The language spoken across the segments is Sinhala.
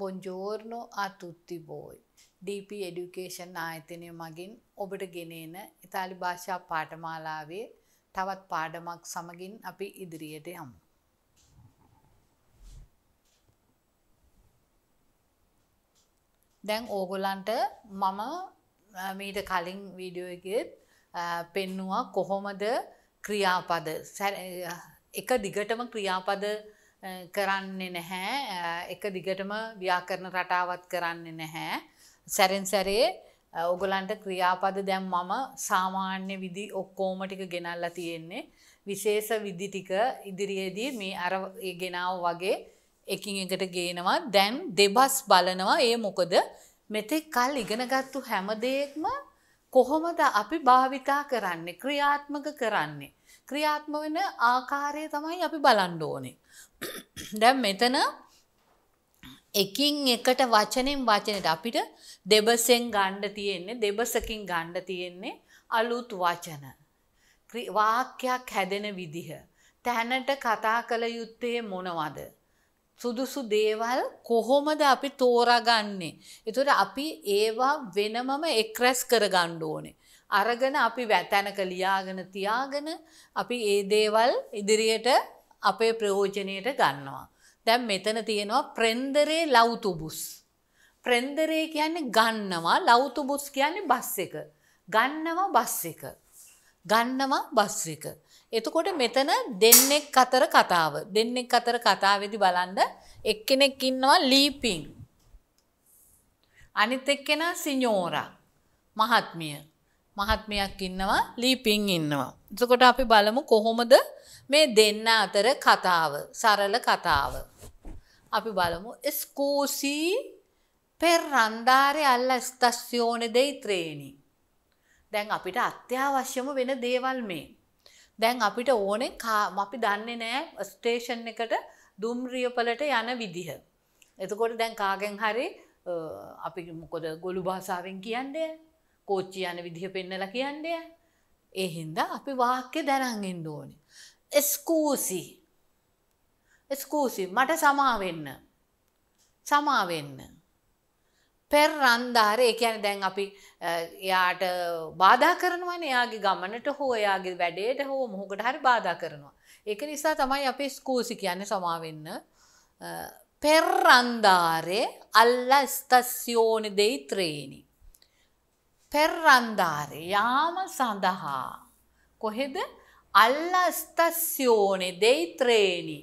බොන්ජෝර්නෝ අතුත්තිබෝයි. DP එඩුකේෂන් ආයතනය මගින් ඔබට ගෙනේන ඉතාලි භාෂා පාටමාලාවේ තවත් පාඩමක් සමගින් අපි ඉදිරියට යමු. දැන් ඕගොලන්ට මම මීට කලින් වීඩියෝ එකෙත් පෙන්නවා කොහොමද ක්‍රියාපද එක දිගටම ක්‍රියාපද කරන්නේ නැහැ එක දිගටම ව්‍යාකරණ රටාවත් කරන්නේ නැහැ. සැරෙන් සැරේ ඔගලන්ට ක්‍රියාපද දැම් මම සාමාන්‍ය විදි ඔක්කෝම ටික ගෙනල්ලා තියෙන්නේ. විශේෂ විදි ටික ඉදිරියේදී මේ අර ගෙනාව වගේ එකින් එකට ගේනවා දැන් දෙබස් බලනවා ඒ මොකද මෙතෙක් කල් ඉගෙනගත්තු හැමදයෙක්ම කොහොමද අපි භාවිතා කරන්නේ ක්‍රියාත්මක කරන්නේ. ක්‍රියාත්ම වෙන ආකාරය තමයි අපි බලන්ඩ ඕනේ. දැන් මෙතන එකින් එකට වචනෙන් වචනට අපිට දෙබසෙන් ගණ්ඩ තියෙන්නේ දෙබසකින් ගණ්ඩ තියෙන්නේ අලුත් වචන. වාක්‍යයක් හැදෙන විදිහ. තැනට කතා කළ යුත්තේ මොනවද. සුදුසු දේවල් කොහොමද අපි තෝරගන්නේ. එතුට අපි ඒවා වෙනමම එක්රැස් කර ගණ්ඩ ඕනේ. අරගෙන අපි වැතැනක ලියාගෙන තියාගෙන අපි ඒ දේවල් ඉදිරියට අපේ ප්‍රයෝජනයට ගන්නවා. දැන් මෙතන තියෙනවා ප්‍රෙන්දරේ ලෞතුබුස්. ප්‍රෙන්දරේ කියන්නේ ගන්නවා ලෞතුබුස් කියන්නේ බස් එක. ගන්නවා බස් එක. ගන්නවා බස් එක. එතකොට මෙතන දෙන්නෙක් අතර කතාව. දෙන්නෙක් අතර කතාවේදී බලන්න එක්කෙනෙක් ඉන්නවා ලීපින්. අනිත් එක්කෙනා සිනෝරා මහත්මිය. මහත්මයක් ඉන්නවා ලීපිං ඉන්නවා. එතකොට අපි බලමු කොහොමද මේ දෙන්න අතර කතාව සරල කතාව. අපි බලමු ස්කූසි පෙර් රන්ධාරය අල්ල ස්තස්යෝනෙ දෙයි ත්‍රේණි. දැන් අපිට අත්‍යවශ්‍යම වෙන දේවල් මේ. දැන් අපිට ඕනෙ අපි දන්නේ නෑ ස්ටේෂන් එකට දුම්රියපලට යන විදිහ. එතකොට දැන් කාගෙන් හරි අපි මොකොද ගොළු භාසාාවෙන් කියන්නේ කෝච්චි යන විදිහ පෙන්නලා කියන්නේ. ඒ හින්දා අපි වාක්‍ය දැනන් ඉන්න ඕනේ. ස්කූසි. ස්කූසි මට සමා වෙන්න. සමා වෙන්න. පෙර රන්දාර ඒ කියන්නේ දැන් අපි එයාට බාධා කරනවානේ එයාගේ ගමනට හෝ එයාගේ වැඩේට හෝ මොහොකට හරි බාධා කරනවා. ඒක නිසා තමයි අපි ස්කූසි කියන්නේ සමා වෙන්න. පෙර රන්දාරේ අල්ලා ස්ටාසියෝනේ දෙයි ට්‍රේනි. පෙරරන්දාරි යාම සඳහා කොහෙද අල්ලා ස්තස්යෝනෙ දෙයිත්‍රේණි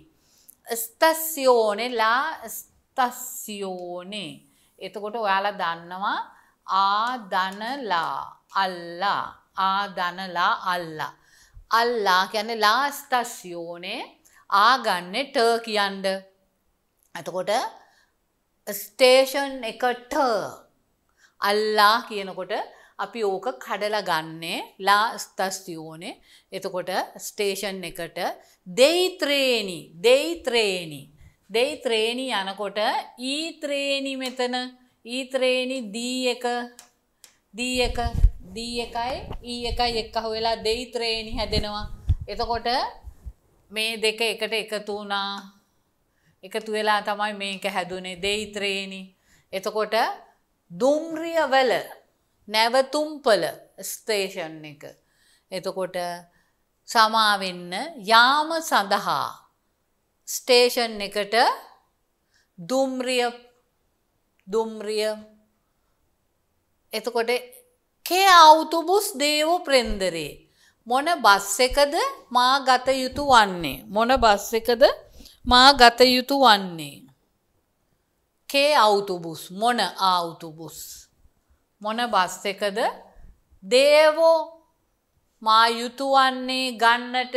ස්තස්යෝනෙ ලා ස්තස්යෝනෙ එතකොට ඔයාලා දන්නවා ආදනලා අල්ලා ආදනලා අල්ලා අල්ලා කියන්නේ ලා ස්තස්යෝනේ ආගන්නේ ට කියන්න එතකොට ස්ටේෂන් එකට අල්ලා කියනකොට අපි ඕක කඩලා ගන්නේ ලාස්තස්තියෝනේ එතකොට ස්ටේෂන් එකට දෙයිත්‍රේණි දෙයිත්‍රේණි දෙයිත්‍රේණි යනකොට ඊත්‍රේණි මෙතන ඊත්‍රේණි දී එක දී එක දී එකයි ඊ එකයි එක්කහ වෙලා දෙයිත්‍රේණි හැදෙනවා එතකොට මේ දෙක එකට එකතු වුණා එකතු වෙලා තමයි මේක හැදුනේ දෙයිත්‍රේණි එතකොට දුම්රියවල නැවතුම්පල ස්තේෂන් එක. එතකොට සමාවෙන්න යාම සඳහා ස්ටේෂන් එකට දුම්රිය දුම්රිය එතකොට කේ අවුතුබුස් දේවෝ ප්‍රෙන්දරේ මොන බස් එකද මා ගත යුතු වන්නේ මොන බස් එකද මා ගත යුතු වන්නේ කේ අවුතුබුස් මොන ආවුතුබුස් මොන බස් එකද දේවෝ මා යුතුවන්නේ ගන්නට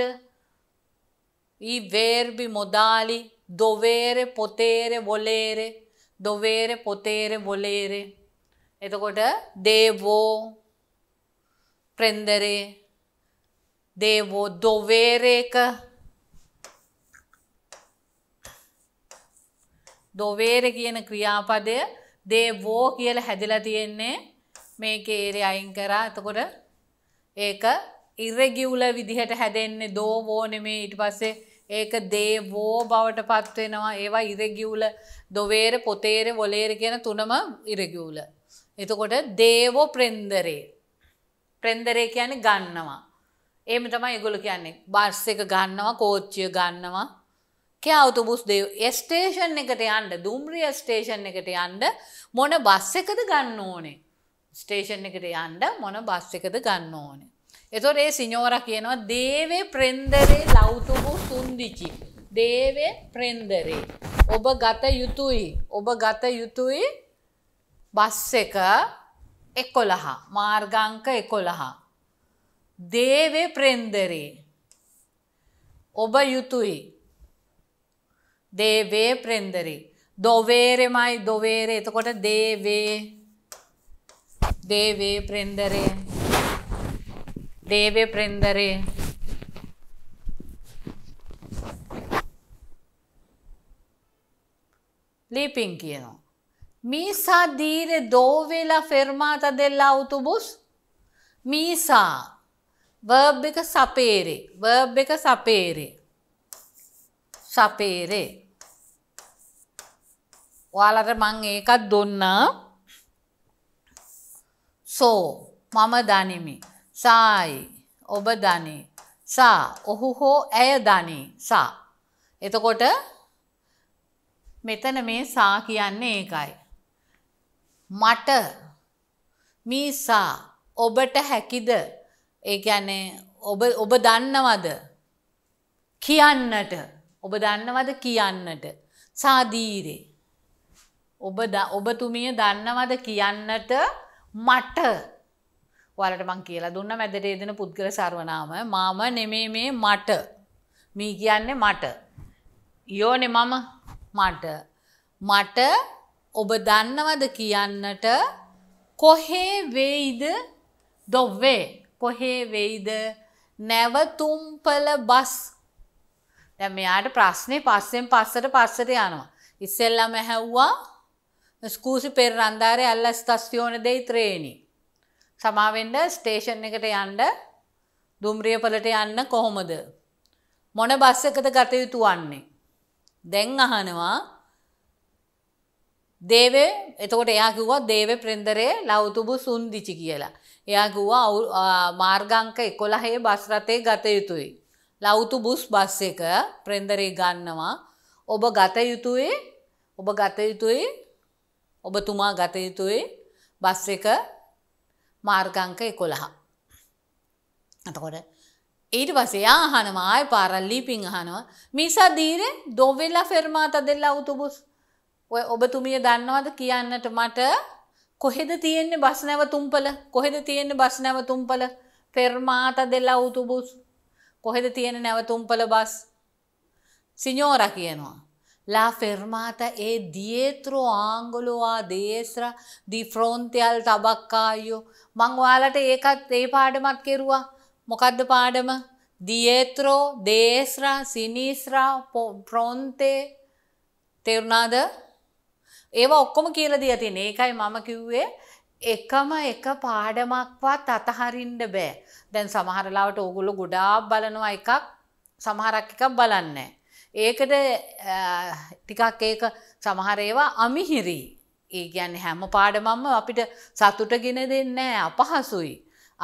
ඊ වේර්බි මොදාලි දොවේරෙ පොතේරෙ වොලේරෙ දොවේරෙ පොතේරෙ වොලේරෙ එතකොට දේවෝ ප්‍රෙන්දරේ දේවෝ දොවේරේක දොවේර කියන ක්‍රියාපදය දේවෝ කියල හැදිලා තියෙන්නේ මේ කේරය අයින් කරා එතකොට ඒක ඉරගිවුල විදිහට හැදෙන්නේ දෝ වෝන මේ ඉට පස්සේ ඒක දේ වෝ බවට පත්වෙනවා ඒවා ඉරගිවුල දොවේර පොතේර වොලේර කියන තුනම ඉරගිවුල. එතකොට දේවෝ ප්‍රෙන්දරේ ප්‍රෙන්දරේ කියන ගන්නවා. ඒම තමයි එගොලු කියන්නේ බර්ස් එක ගන්නවා කෝච්චිය ගන්නවා කෑ අවතුබුස් දෙව ස්ටේෂන් එකට යන්ඩ දුම්රිය ස්ටේෂන් එකට යන්ඩ මොන බස් එකද ගන්න ඕනේ. ස්ටේෂන් එකට යන්ඩ මොන බස් එකද ගන්න ඕන. එතොට ඒ සිනෝර කියනවා දේවේ ප්‍රෙන්දරේ ලෞතුබු සුන්දිචි. දේවේ ප්‍රෙන්දරේ. ඔබ ගත යුතුයි. ඔබ ගත යුතුයි බස් එක එකොළහා මාර්ගංක එකොළහා. දේවේ ප්‍රෙන්දරේ. ඔබ යුතුයි. දේවේ ප්‍රෙන්දරේ. දොවේරෙමයි දොවේරේ එතකොට දේවේ தேவே பிரேந்தரே தேவே பிரேந்தரே ලීපින් කියනවා. මීසා දීරෙ දෝවෙලා ෆෙර්මාත දෙල්ලා අවුතුබුස් මීසා වර්බ් එක සපේරේ වර්බ් එක සපේරේ සපේරේ ඔයාලට මං ඒකත් දුන්නා සෝ මම දනිමි. සායි ඔබ දනී. සා ඔහු හෝ ඇය දනී සා. එතකොට මෙතන මේ සා කියන්නේ ඒකයි. මට මීසා ඔබට හැකිද ඒ කියන්නේ ඔබ ඔබ දන්නවද කියන්නට ඔබ දන්නවද කියන්නට සාදීරේ ඔබ ඔබතුමිය දන්නවද කියන්නට මට වලට මං කියලා දුන්න මැදට එදෙන පුද්ගල සර්වනාම මාම නෙමේ මේ මට මී කියන්නේ මට යෝනෙ මම මට මට ඔබ දන්නවද කියන්නට කොහේ වෙයිද දොව්වේ කොහේ වෙයිද නැවතුම්පල බස් දැන් මෙයාට ප්‍රශ්නේ පස්සෙන් පස්සට පස්සට යනවා ඉස්සෙල්ලම ඇහැව්වා ස්කූසි පෙරරන්දාරය ඇල්ල ස්ථස්තිෝන දෙයි ත්‍රේණි. සමාවෙන්ඩ ස්ටේෂන් එකට යන්ඩ දුම්රියපලට යන්න කොහොමද. මොන බස්සකද ගතයුතු වන්නේ. දැන් අහනවා දේවේ එතකොට එයා කිව්වා දේව ප්‍රෙන්දරේ ලෞතුබු සුන්දිචි කියලා. එයා කිව්වා මාර්ගංක 11 බස් රථේ ගත යුතුයි. ලෞතුබුස් බස් එක ප්‍රෙන්දරේ ගන්නවා. ඔබ ගත යුතුයි ඔබ ගත යුතුයි ඔබතුමා ගතයුතුයි බස් එක මාර්ගංක එකොළහා. අතකොට ඊට පසයා අහනවාය පාරල්ලී පින් අහනවා මිසා දීරෙ දොවෙල්ලා ෆෙර්මාත දෙල්ලා උතුබුස් ඔය ඔබතුමිය දන්නවද කියන්නට මට කොහෙද තියෙන්නේ බස් නැවතුම්පල කොහෙද තියෙන්නේ බස් නැවතුම්පල ෆෙර්මාත දෙල්ලා උතුබුස් කොහෙද තියෙන නැවතුම්පල බස් සිනෝර කියනවා La fermata è dietro angolo a destra di fronte al tabaccaio. මං ඔයාලට ඒකත් ඒ පාඩමත් කෙරුවා. මොකද්ද පාඩම? dietro, destra, sinistra, fronte. තේරුණාද? ඒවා ඔක්කොම කියලා දීලා තියෙන. ඒකයි මම කිව්වේ එකම එක පාඩමක්වත් අතහරින්න බෑ. දැන් සමහර ලාවට ඕගොල්ලෝ ගොඩාක් බලනවා එකක් සමහරක් එකක් බලන්නේ නැහැ. ඒකට ටිකක් ඒක සමහරේවා අමිහිරී. ඒ ගැන හැම පාඩමම්ම අපිට සතුට ගෙන දෙන්නෑ අපහසුයි.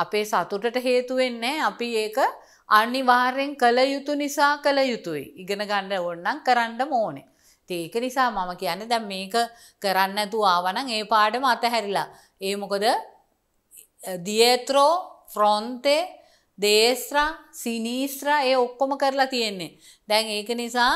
අපේ සතුටට හේතුවෙන්නේ අපි ඒක අනිවාර්යෙන් කළ යුතු නිසා කළ යුතුයි. ඉගෙන ගණ්ඩ ඔන්නම් කරන්න ඕනේ. ඒක නිසා මම කියන්න දැම් මේක කරන්න ඇතු ආවනං ඒ පාඩම අතහැරිලා. ඒ මොකද දියත්‍රෝ ෆ්‍රොන්තේ දේස්ත්‍රා සිනීස්ත්‍රා ඒ ඔක්කොම කරලා තියෙන්නේ. දැන් ඒක නිසා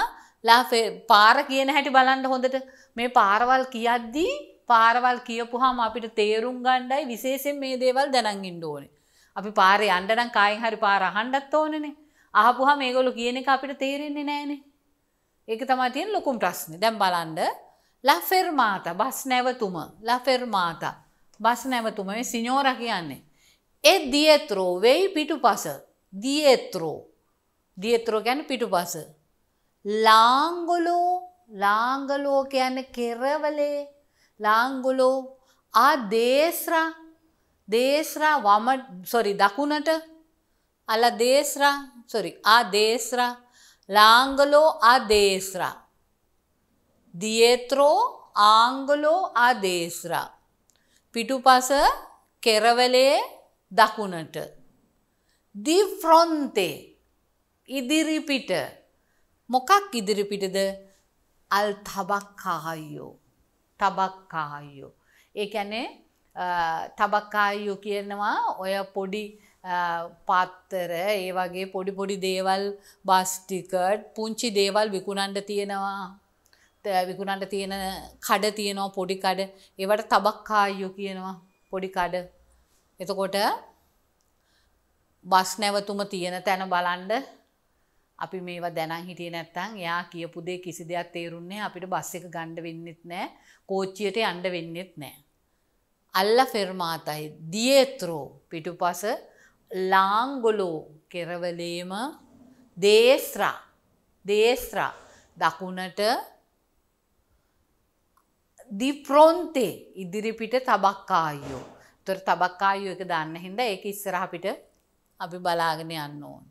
ලා පාර කියන හැටි බලන්න හොඳට මේ පාරවල් කියද්දී පාරවල් කියපුහම අපිට තේරුම් ගණ්ඩයි විශේෂෙන් මේ දේවල් දැනන් ඉන්න ඕනේ. අපි පාරේ අන්ඩනම් කායින් හරි පාර අහන්ඩත් ඕනනේ අහපුහම මේගොලු කියන එක අපිට තේරෙන්නේ නෑනේ. ඒක තමා තියෙන ලොකුම් ප්‍රශ්නේ. දැන් බලන්න ලෆෙර්මාතා බස් නැවතුම ලෆෙර්මාතා බස් නැවතුම මේ සිනෝරා කියන්නේ. ඒ දියත්‍රෝ වෙයි පිටුපස. දියත්‍රෝ. දියත්‍රෝ කියන්නේ පිටුපස. ලාංගලෝ ලාංගලෝ කියන්නේ කෙරවලේ ලාංගලෝ ආ දේස්රා දේස්රා වම සොරි දකුණට අල දේස්රා සොරි ආ දේස්රා ලාංගලෝ ආ දේස්රා දියේත්‍රෝ ආංගලෝ ආ දේස්රා පිටුපස කෙරවලේ දකුණට දිෆ්‍රොන්තේ ඉදිරිපිට මොකක් ඉදිරිපිටද අල් තබක්කාහයියෝ තබක්කාහයියෝ ඒ ඇනේ තබක්කායු කියනවා ඔය පොඩි පත්තර ඒ වගේ පොඩි පොඩි දේවල් බස්ටිකට් පුංචි දේවල් විකුණන්ඩ තියෙනවා විකුණන්ට තියෙන කඩ තියෙනවා පොඩිකඩ ඒවට තබක්කායු කියනවා පොඩිකඩ එතකොට බස් නැවතුම තියෙන තැන බලන්ඩ අපි මේවා දැනන් හිටිය නැත්තං යා කියපු දේ කිසි දෙයක් තේරුන්නේ අපිට බස් එක ගණ්ඩ වෙන්නෙත් නෑ කෝච්චියට අන්ඩ වෙන්නෙත් නෑ. අල්ල ෆෙර්මාතයි දියේත්‍රෝ පිටු පස ලාංගොලෝ කෙරවලේම දේස්රා දේස්රා දකුණට දිප්‍රොන්තේ ඉදිරිපිට තබක්කායෝ. තොර තබක්කායු එක දන්න හින්ද ඒක ඉස්සරහපිට අපි බලාගෙන යන්න ඕන්.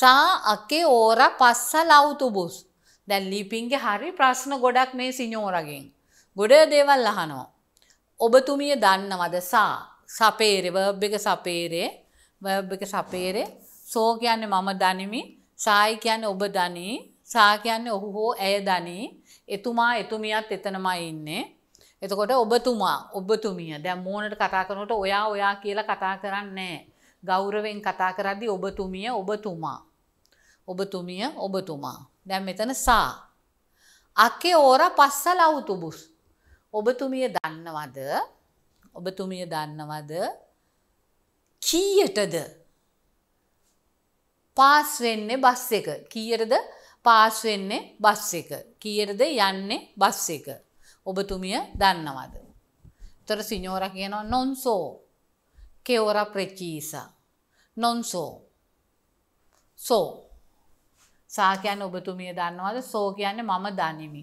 සා අකේ ඕර පස්ස ලෞතුබුස් දැන් ලීපින්ගේ හරි ප්‍රශ්න ගොඩක් මේ සිනෝරගෙන්. ගොඩ දේවල් අහනෝ. ඔබතුමිය දන්නවද සා සපේරෙ වබ් එක සපේරේ වබ් එක සපේරේ සෝ කියන්නේ මම දනිමි සායි කියන්නේ ඔබ දනී සා කියන්නේ ඔහු හෝ ඇය දනී එතුමා එතුමියත් එතනමයි ඉන්නේ එතකොට ඔබතුමා ඔබතුමිය දැම් මෝනට කතා කරනට ඔයා ඔයා කියලා කතා කරන්නේ. ගෞරවෙන් කතා කරද්දි ඔබතුමිය ඔබතුමා. ඔබතුමිය ඔබතුමා. දැම් මෙතන සා. අකේ ඕර පස්ස ලවතුබුස්. ඔබතුමිය දන්නවද ඔබතුමිය දන්නවද කීයටද පාස් වෙන්නේ බස් එක කීයටද පාස් වෙන්නේ බස් එක කීයටද යන්නේ බස් එක ඔබතුමිය දන්නවද. තොර සිනෝර කියනවා නොන්සෝ කෙවර ප්‍රචීසා. නොන්සෝ සෝ සාකයන් ඔබතුමිය දන්නවද සෝ කියන්න මම දනිමි.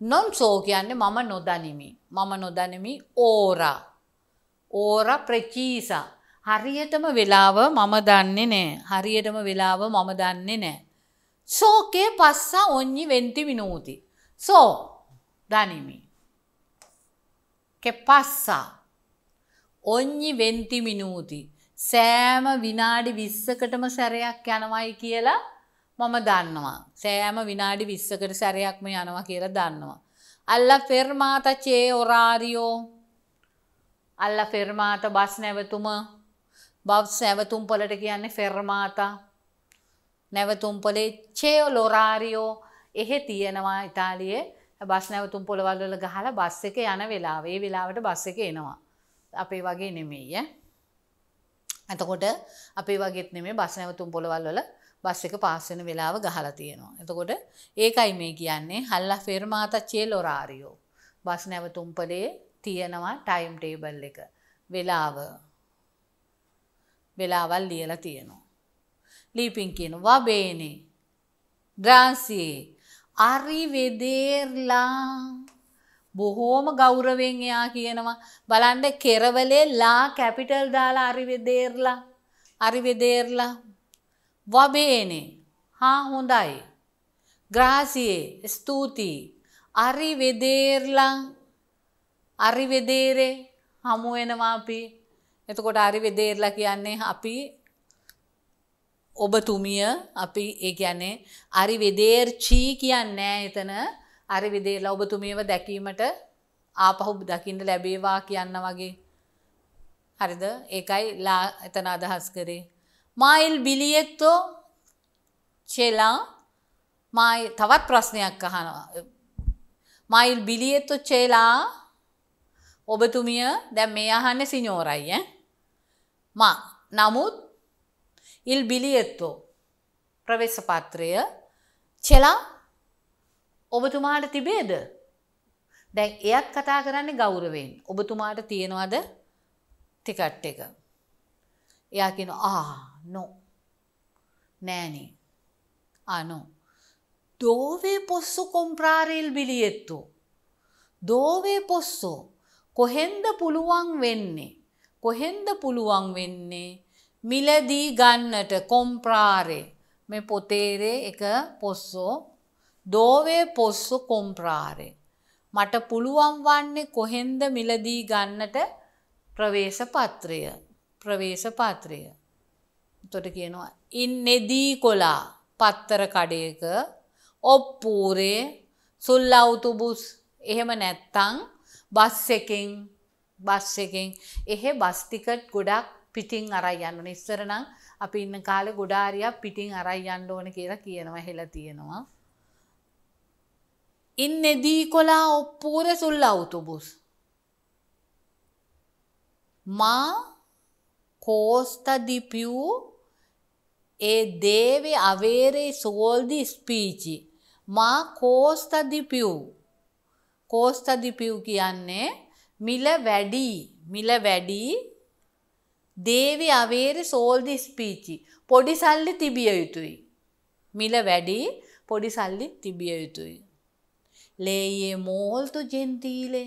නොන් සෝ කියන්න මම නොදනිමි. මම නොදනමි ඕරා. ඕර ප්‍රචීසා. හරියටම වෙලාව මම දන්නේ නෑ. හරියටම වෙලාව මම දන්නේ නෑ. සෝකේ පස්සා ඔං්ඥි වෙන්ති විනෝති. සෝ දනිමි. Che passa ඔං්ඥි වෙන්ති මිනූති. සෑම විනාඩි විස්සකටම සැරයක් යනවයි කියලා මම දන්නවා. සෑම විනාඩි විස්සකට සැරයක්ම යනවා කියලා දන්නවා. අල්ල ෆෙර්මාත චේ ඔරාරියෝ අල්ල ෆෙර්මාත බස් නැවතුම බව් සැවතුම් පොලට කියන්නේ ෆෙර්මාතා නැවතුම්පලේ චේෝ ලොරාරියෝ එහෙ තියෙනවා ඉතාලියේ බස් නැවතුම් පොළවල්වල ගහලා බස් එක යන වෙලාව. ඒ වෙලාවට බස් එක එනවා. අපේ වගේ නෙමෙයි එතකොට අපේ වගේත් නෙමෙයි බස් නැවතුම් පොළවල්වල බස් එක පාස් වෙන වෙලාව ගහලා තියෙනවා. එතකොට ඒකයි මේ කියන්නේ හල්ලා ෆර්මාතා චේල් ඔරාරියෝ. බස් නැවතුම්පලේ තියෙනවා ටයිම් ටේබල් එක. වෙලාව. වෙලාවල් ලියලා තියෙනවා. ලීපින් කියනවා බේනේ. ඩ්‍රාන්සියේ අරිවෙදේර්ලා බොහෝම ගෞරවෙන් එයා කියනවා බලන්න කෙරවලේ ලා කැපිටල් දාලා අරිවෙදේර්ලා අරිවෙදේර්ලා වබේනේ හා හොඳයි ග්‍රාසියේ ස්තුතියි අරිවෙදේර්ලා අරිවෙදේරේ හමුවෙනවා අපි එතකොට අරිවෙදේර්ලා කියන්නේ අපි ඔබතුමිය අපි ඒ කියන්නේ අරි විදේර්චී කියන්නේ එතන අරි විදේලා ඔබතුමියව දැකීමට ආපහු දකින්න ලැබේවා කියන්න වගේ. හරිද? ඒකයි ලා එතන අදහස් කරේ. මායිල් බිලියෙත්තෝ චෙලා මායි තවත් ප්‍රශ්නයක් අහනවා. මයිල් බිලියෙත්තු චේලා ඔබතුමිය දැන් මේ අහන්න සිනෝරයි ම නමුත් il බිලියත්තෝ ප්‍රවේශ පත්‍රය චෙලා ඔබතුමාට තිබේද දැන් එයත් කතා කරන්නේ ගෞරවයෙන් ඔබතුමාට තියෙනවද ටිකට් එක එයා කියන ආ නෝ නෑනේ අනු දෝවේ පොස්සු කොම්ප්‍රාරේල් බිලියෙත්තු දෝවේ පොස්සෝ කොහෙන්ද පුළුවන් වෙන්නේ කොහෙන්ද පුළුවන් වෙන්නේ මිලදී ගන්නට කොම්ප්‍රාරේ මේ පොතේරේ එක පොස්සෝ දෝවේ පොස්සු කොම්ප්‍රාරේ මට පුළුවන් වන්නේ කොහෙන්ද මිලදී ගන්නට ප්‍රවේශ පත්‍රය ප්‍රවේශ පත්‍රය එතකොට කියනවා ඉන්නේදී කොලා පත්තර කඩයක ඔප්පූරේ සුල්ලවුතුබුස් එහෙම නැත්තං බස් එකෙන් බස් එකෙන් එහෙ බස් ටිකට් ගොඩක් පිටිං අරයි යන්න නිස්සරනං අපි ඉන්න කාල ගොඩාරයක් පිටිං අරයි යන්න ඕන කියලා කියනවා හෙලා තියෙනවා. ඉන්න දී කොලා ඔප්පූර සුල් අවුතුබුස්. මා කෝස්තදිපියූ ඒ දේවේ අවේරේ සෝල්දි ස්පීචි. මා කෝස්තදිපියූ කෝස්තදිපියූ කියන්නේ මිල වැඩී මිල වැඩී දේවි අවේරි සෝල්දි ස්පීචි පොඩි සල්ලි තිබිය යුතුයි. මිල වැඩි පොඩි සල්ලි තිබිය යුතුයි. ලේයේ මෝල්තු ජෙන්තීලේ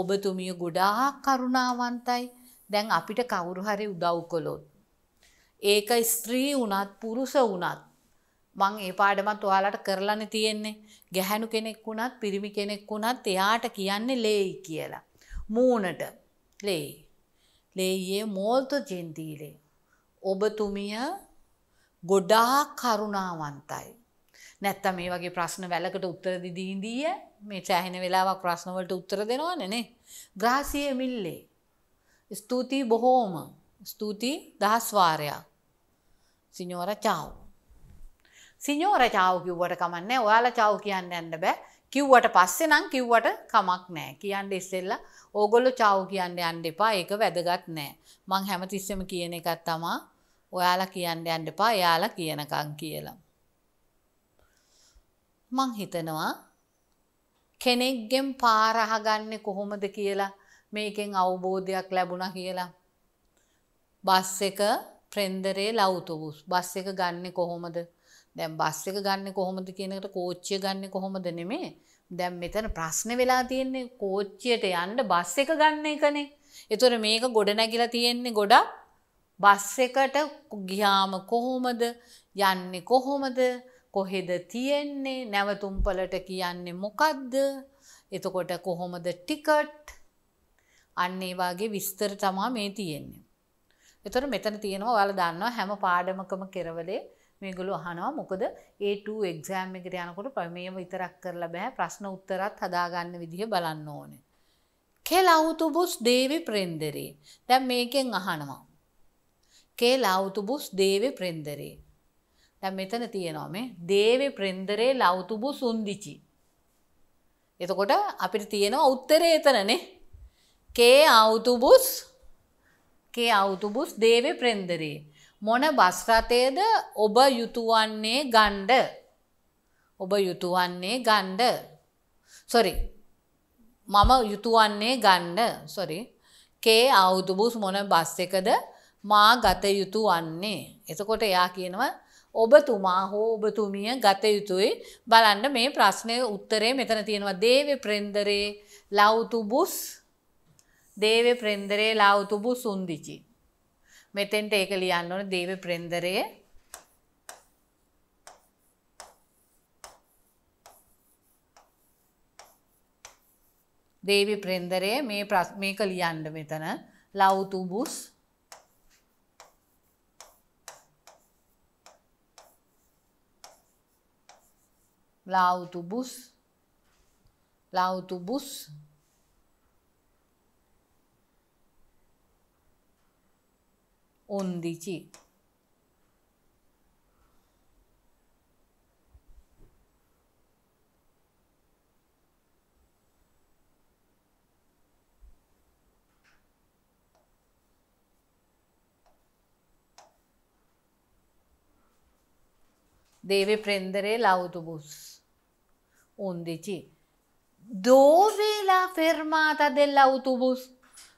ඔබතුමිය ගොඩාක් කරුණාවන්තයි දැන් අපිට කවුරු හරි උදව් කළොත්. ඒක ස්ත්‍රී වුණත් පුරුෂ වුණත් මං ඒ පාඩමත් ඔයාලට කරලාන තියෙන්නේ ගැහැණු කෙනෙක් වුණත් පිරිමි කෙනෙක් වුණත් එයාට කියන්නේ ලේයි කියලා. මූණට ලේයි. ලේයේ මෝල්ත ජෙන්දීලේ. ඔබතුමිය ගොඩා කරුණාවන්තයි. නැත්ත මේ වගේ ප්‍රශ්න වැලකට උත්තර දිදීන්දීය මේ සෑහෙන වෙලාවක් ප්‍රශ්නවලට උත්තර දෙනවා නනේ. ග්‍රාසිය මිල්ලේ. ස්තුතියි බොහෝම ස්තුතියි දහස්වාරයක්. සිනෝර චාව්. සිනෝර චාව් කිව්වට කමන්නේ ඔයාලා චාව් කියන්න යන්න බෑ කිව්වට පස්සේ නම් කිව්වට කමක් නෑ කියන්න ඉස්සෙල්ලා ඕගොල්ලෝ චව් කියන්න යන්න එපා ඒක වැදගත් නෑ මං හැමතිස්සෙම කියන එකක් තමා ඔයාලා කියන්න යන්න එපා එයාලා කියනකම් කියලා මං හිතනවා කෙනෙක්ගෙන් පාර අහගන්නේ කොහොමද කියලා මේකෙන් අවබෝධයක් ලැබුණා කියලා බස් එක ප්‍රෙන්දරේ ලවුතෝබුස් බස් එක ගන්නේ කොහොමද දැන් බස් එක ගන්න කොහොමද කියනකට කෝච්චිය ගන්න කොහොමද නෙමේ දැන් මෙතන ප්‍රශ්න වෙලා තියෙන්නේ කෝච්චියට යන්න බස් එක ගන්න එකනේ. ඒතර මේක ගොඩ නැගිලා තියෙන්නේ ගොඩක් බස් එකට ගියාම කොහොමද යන්නේ කොහොමද කොහෙද තියෙන්නේ නැවතුම්පලට කියන්නේ මොකද්ද? එතකොට කොහොමද ටිකට්? අන්න ඒ වගේ විස්තර තමයි මේ තියෙන්නේ. ඒතර මෙතන තියෙනවා ඔයාලා දන්නවා හැම පාඩමකම කෙරවලේ මේගොලු අහනවා මොකද A2 එක්සෑම් එකට යනකොට ප්‍රමේය විතරක් කරලා බෑ ප්‍රශ්න උත්තරත් හදාගන්න විදිහ බලන්න ඕනේ. කෙලවුතුබුස් දේවි ප්‍රෙන්දරේ. දැන් මේකෙන් අහනවා. කෙලවුතුබුස් දේවි ප්‍රෙන්දරේ. දැන් මෙතන තියෙනවා මේ දේවි ප්‍රෙන්දරේ ලවුතුබු සුන්දිචි. එතකොට අපිට තියෙනවා උත්තරේ එතනනේ. කේ අවුතුබුස් කේ අවුතුබුස් දේවි ප්‍රෙන්දරේ. මොන බස් රථයේද ඔබ යුතුයන්නේ ගණ්ඩ ඔබ යුතුයන්නේ ගණ්ඩ සොරි මම යුතුයන්නේ ගන්න සොරි කේ අවුතුබුස් මොන බස් එකද මා ගත යුතු වන්නේ එතකොට එයා කියනවා ඔබතුමා හෝ ඔබතුමිය ගත යුතුයි බලන්න මේ ප්‍රශ්නය උත්තරේ මෙතන තියෙනවා දේව ප්‍රෙන්දරේ ලෞතුබුස් දේව ප්‍රෙන්දරේ ලෞතුබුස් උන්දිචි මෙතෙන්ට ඒක ලියන්න ඕන දේව ප්‍රෙන්දරය දේවි ප්‍රෙන්දරය මේ මේක ලියන්න මෙතන ලෞතුබුස් ලෞතුබුස් ලෞතුබුස් 11 deve prendere l'autobus 11 dove la fermata dell'autobus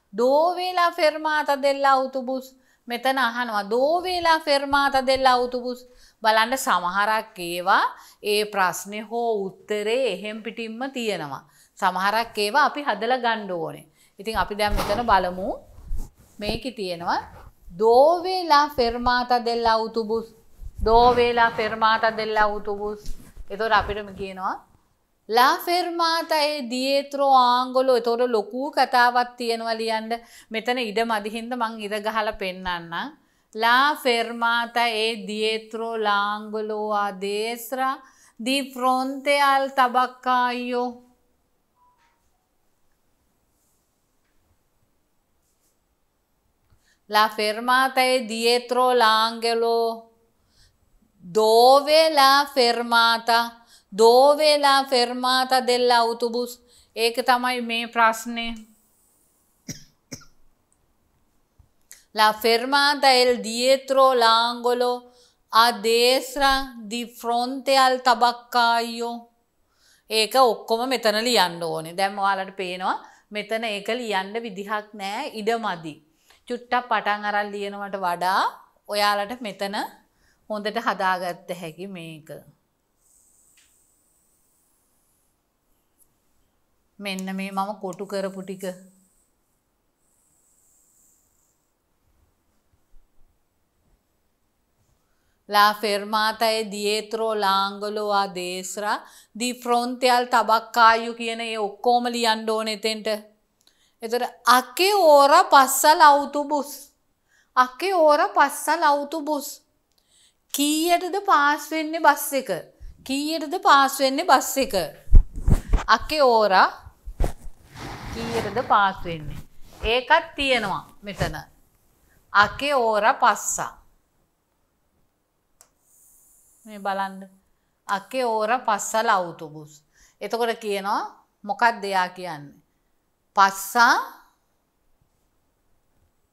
dove la fermata dell'autobus මෙතන අහනවා දෝ වේලා ෆර්මාත දෙල් අවුතුබුස් බලන්න සමහරක් ඒවා ඒ ප්‍රශ්නේ හෝ උත්තරේ එහෙම් පිටින්ම තියෙනවා. සමහරක් ඒවා අපි හදලා ගන්න ඕනේ. ඉතින් අපි දැන් මෙතන බලමු. මේකේ තියෙනවා දෝ වේලා ෆර්මාත දෙල් අවුතුබුස් දෝ වේලා ෆර්මාත දෙල් අවුතුබුස්. ඒතොර අපිට කියනවා ලා ෆෙර්මාතයි දියේත්‍රෝ ආංගොලෝ එතෝට ලොකූ කතාවත් තියෙනවා ලියන්ඩ මෙතන ඉඩ මදිහින්ද මං ඉර ගහල පෙන්නන්න. ලා ෆෙර්මාත ඒ දියේත්‍රෝ ලාංගොලෝවා දේස්රා දී ෆ්‍රෝන්තයාල් තබක්කායෝ. La fermata è dietro l'angelo. Dove la fermata? දෝවෙලා ෆෙර්මාත දෙල්ලා උතුබුස් ඒක තමයි මේ ප්‍රශ්නය La fermata el dietro l'angolo a destra di fronte al tabaccaio. ඒක ඔක්කොම මෙතන ලියන්න ඕනේ. දැන් ඔයාලට පේනවා මෙතන ඒක ලියන්න විදිහක් නෑ ඉඩමදි. චුට්ටක් පටන් අරන් ලියනවට වඩා ඔයාලට මෙතන හොඳට හදාගත්ත හැකි මේක. මෙන්න මේ මම කොටු කරපු ටික La fermata è dietro l'angolo a destra di fronte al tabaccaio කියන ඒ ඔක්කොම ලියන්න ඕනේ එතෙන්ට. එතකොට අකේ ora passa l'autobus. අකේ ora passa l'autobus. කීයටද පාස් වෙන්නේ බස් එක? කීයටද පාස් වෙන්නේ බස් එක? අකේ ora කීයටද පාස් වෙන්නේ. ඒකත් තියෙනවා මෙතන. අකේ ඕර පස්සා. මේ බලන්න. අකේ ඕර පස්සල අවුතුබුස්. එතකොට කියනවා මොකක් දෙයා කියන්නේ. පස්සා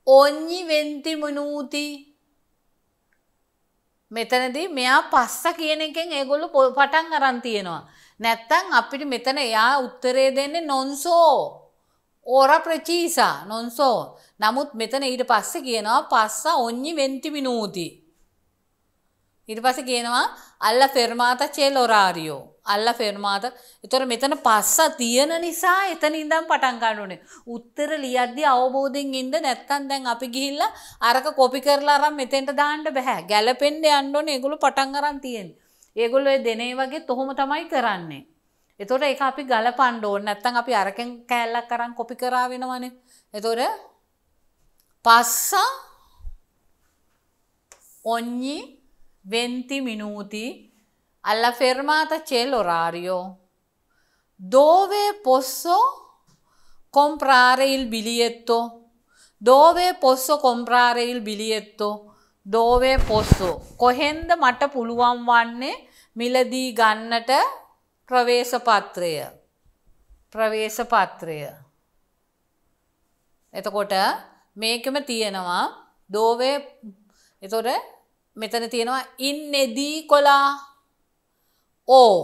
ඔං්ඥි වෙන්ති මනූතිී මෙතනදී මෙයා පස්ස කියන එකෙන් ඒගොල්ලු පටන් අරන් තියෙනවා. නැත්තම් අපිට මෙතන එයා උත්තරේ දෙන්නේ නොන්සෝ. ඕර ප්‍රචීසා නොන්සෝ නමුත් මෙතන ඊට පස්සේ කියනවා පස්ස ඔඤ්ඤි වෙන්ටි මිනූති. ඊට පස්සේ කියනවා අල්ලා ෆර්මාතා චෙලොරාරියෝ. අල්ලා ෆර්මාතා. ඒතර මෙතන පස්ස තියෙන නිසා එතන ඉඳන් පටන් ගන්න ඕනේ. උත්තර ලියද්දී අවබෝධයෙන් ඉඳ නැත්තම් දැන් අපි ගිහිල්ලා අරක කොපි කරලා අරන් මෙතෙන්ට දාන්න බෑ. ගැලපෙන්න යන්න ඕනේ. ඒගොල්ලෝ පටන් අරන් තියෙන්නේ. ඒගොල්ලෝ ඒ දෙනේ වගේ තොහොම තමයි කරන්නේ. එතොට ඒ අපි ගල පණ්ඩෝන් නැත්තන් අපි අරකෙන් කෑල්ලක් කරන්න කොපි කරා වෙනවනේ එතොර පස්සා ඔ්ඥි වෙන්ති මිනූති අල්ල ෆෙර්මාත චෙල්ලොරාරියෝ දෝවේ පොස්සෝ කොම්ප්‍රාරෙයිල් බිලියෙත්තෝ දෝවේ පොස්සො කොම්ප්‍රාරෙයිල් බිලියෙත්තෝ දෝවේ පොස්සෝ කොහෙන්ද මට පුළුවන් වන්නේ මිලදී ගන්නට ප්‍රවේශපත්‍රය ප්‍රවේශපත්‍රය එතකොට මේකම තියෙනවා දෝවේ එතොට මෙතන තියෙනවා ඉන්නෙදී කොලා ඕ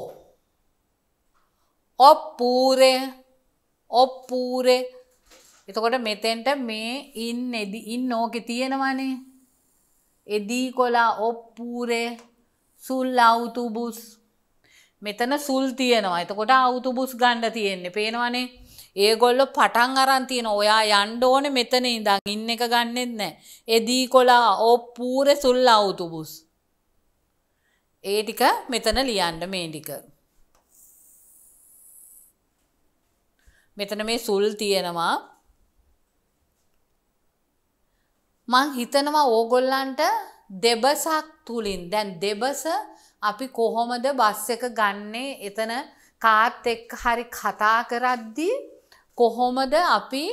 ඔප්පූරය ඔප්පූරේ එතකොට මෙතෙන්ට මේ ඉන්න එදි ඉන්න ඕකෙ තියෙනවනේ එදී කොලා ඔප්පූරේ සුල් අවුතුබුස් මෙතන සුල් තියෙනවා එතකොට අවුතුබුස් ගණ්ඩ තියෙන්නේ පේනවානේ ඒගොල්ලො පටන් අරන් තියෙන ඔයා යන්ඩ ඕන මෙතන ඉඳං ඉන්න එක ගන්නෙත් නෑ එදී කොලා ඕ පූර සුල් අවුතුබුස් ඒ ටික මෙතන ලියන්ඩ මේ ටික මෙතන මේ සුල් තියෙනවා මං හිතනවා ඕගොල්ලන්ට දෙබසක් තුළින් දැන් දෙබස අපි කොහොමද බස් එක ගන්නේ එතන කාත් එක්ක හරි කතා කරද්දී කොහොමද අපි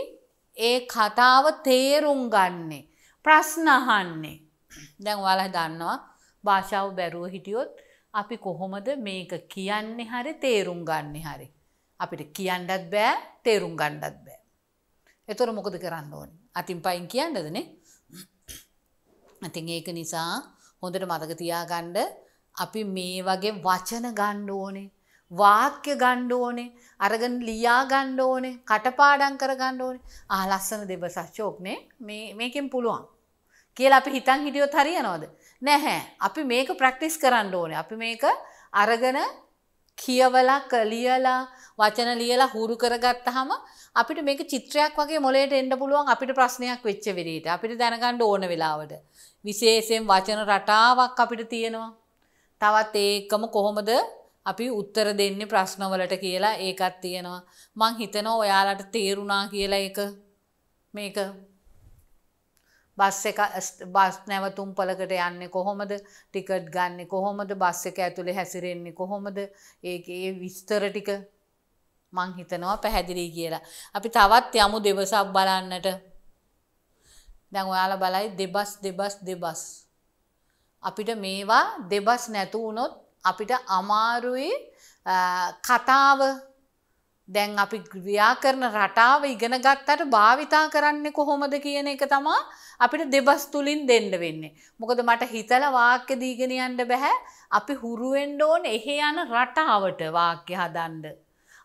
ඒ කතාව තේරුම් ගන්නේ ප්‍රශ්න අහන්නේ දැන් ඔයාලා දන්නවා භාෂාව බැරුව හිටියොත් අපි කොහොමද මේක කියන්නේ හරි තේරුම් ගන්න හරි අපිට කියන්නත් බෑ තේරුම් ගණ්ඩත් බෑ එතොර මොකද කරන්න ඕන අතින් පයින් කියන්නදනේ ඇතින් ඒක නිසා හොඳට මතක තියාගණ්ඩ අපි මේ වගේ වචන ගණ්ඩ ඕනේ වාක්‍ය ගණ්ඩ ඕනේ අරගන් ලියා ගණ්ඩ ඕනේ කටපාඩන් කර ගණ්ඩ ඕනේ ආලස්සන දෙබ සච්චෝක්නේ මේකෙන් පුළුවන් කියලා අපි හිතන් හිටියොත් හරියනවද නැහැ අපි මේක ප්‍රක්ටිස් කරන්න ඕනේ අපි මේක අරගෙන කියවලා කලියලා වචන ලියලා හුරු කරගත්තහම අපිට මේක චිත්‍රයක් වගේ මොලේට එන්න පුළුවන් අපිට ප්‍රශ්නයක් වෙච්ච වෙලෙට අපිට දැනගන්න ඕන වෙලාවට විශේෂයෙන් වචන රටාවක් අපිට තියෙනවා තවත් ඒකම කොහොමද අපි උත්තර දෙන්නේ ප්‍රශ්නවලට කියලා ඒකත් තියෙනවා. මං හිතනවා ඔයාලට තේරුණා කියලා ඒක මේක බස් එක බස් නැවතුම් පළකට යන්නේ කොහොමද? ටිකට් ගන්නෙ කොහොමද? බස් එක ඇතුලේ හැසිරෙන්නේ කොහොමද? ඒකේ විස්තර ටික මං හිතනවා පැහැදිලි කියලා. අපි තවත් යමු දෙවසක් බලන්නට. දැන් ඔයාලා බලයි දෙබස් දෙබස් දෙබස් අපිට මේවා දෙබස් නැතුවුණොත් අපිට අමාරුයි කතාව දැන් අපි ග්‍රියා කරන රටාව ඉගෙන ගත්තට භාවිතා කරන්නේ කොහොමද කියන එක තමා අපිට දෙබස් තුලින් දෙන්න වෙන්නේ. මොකද මට හිතල වාක්‍ය දීගෙන යන්න බෑ. අපි හුරු වෙන්න ඕන එහෙ යන රටාවට වාක්‍ය හදන්න.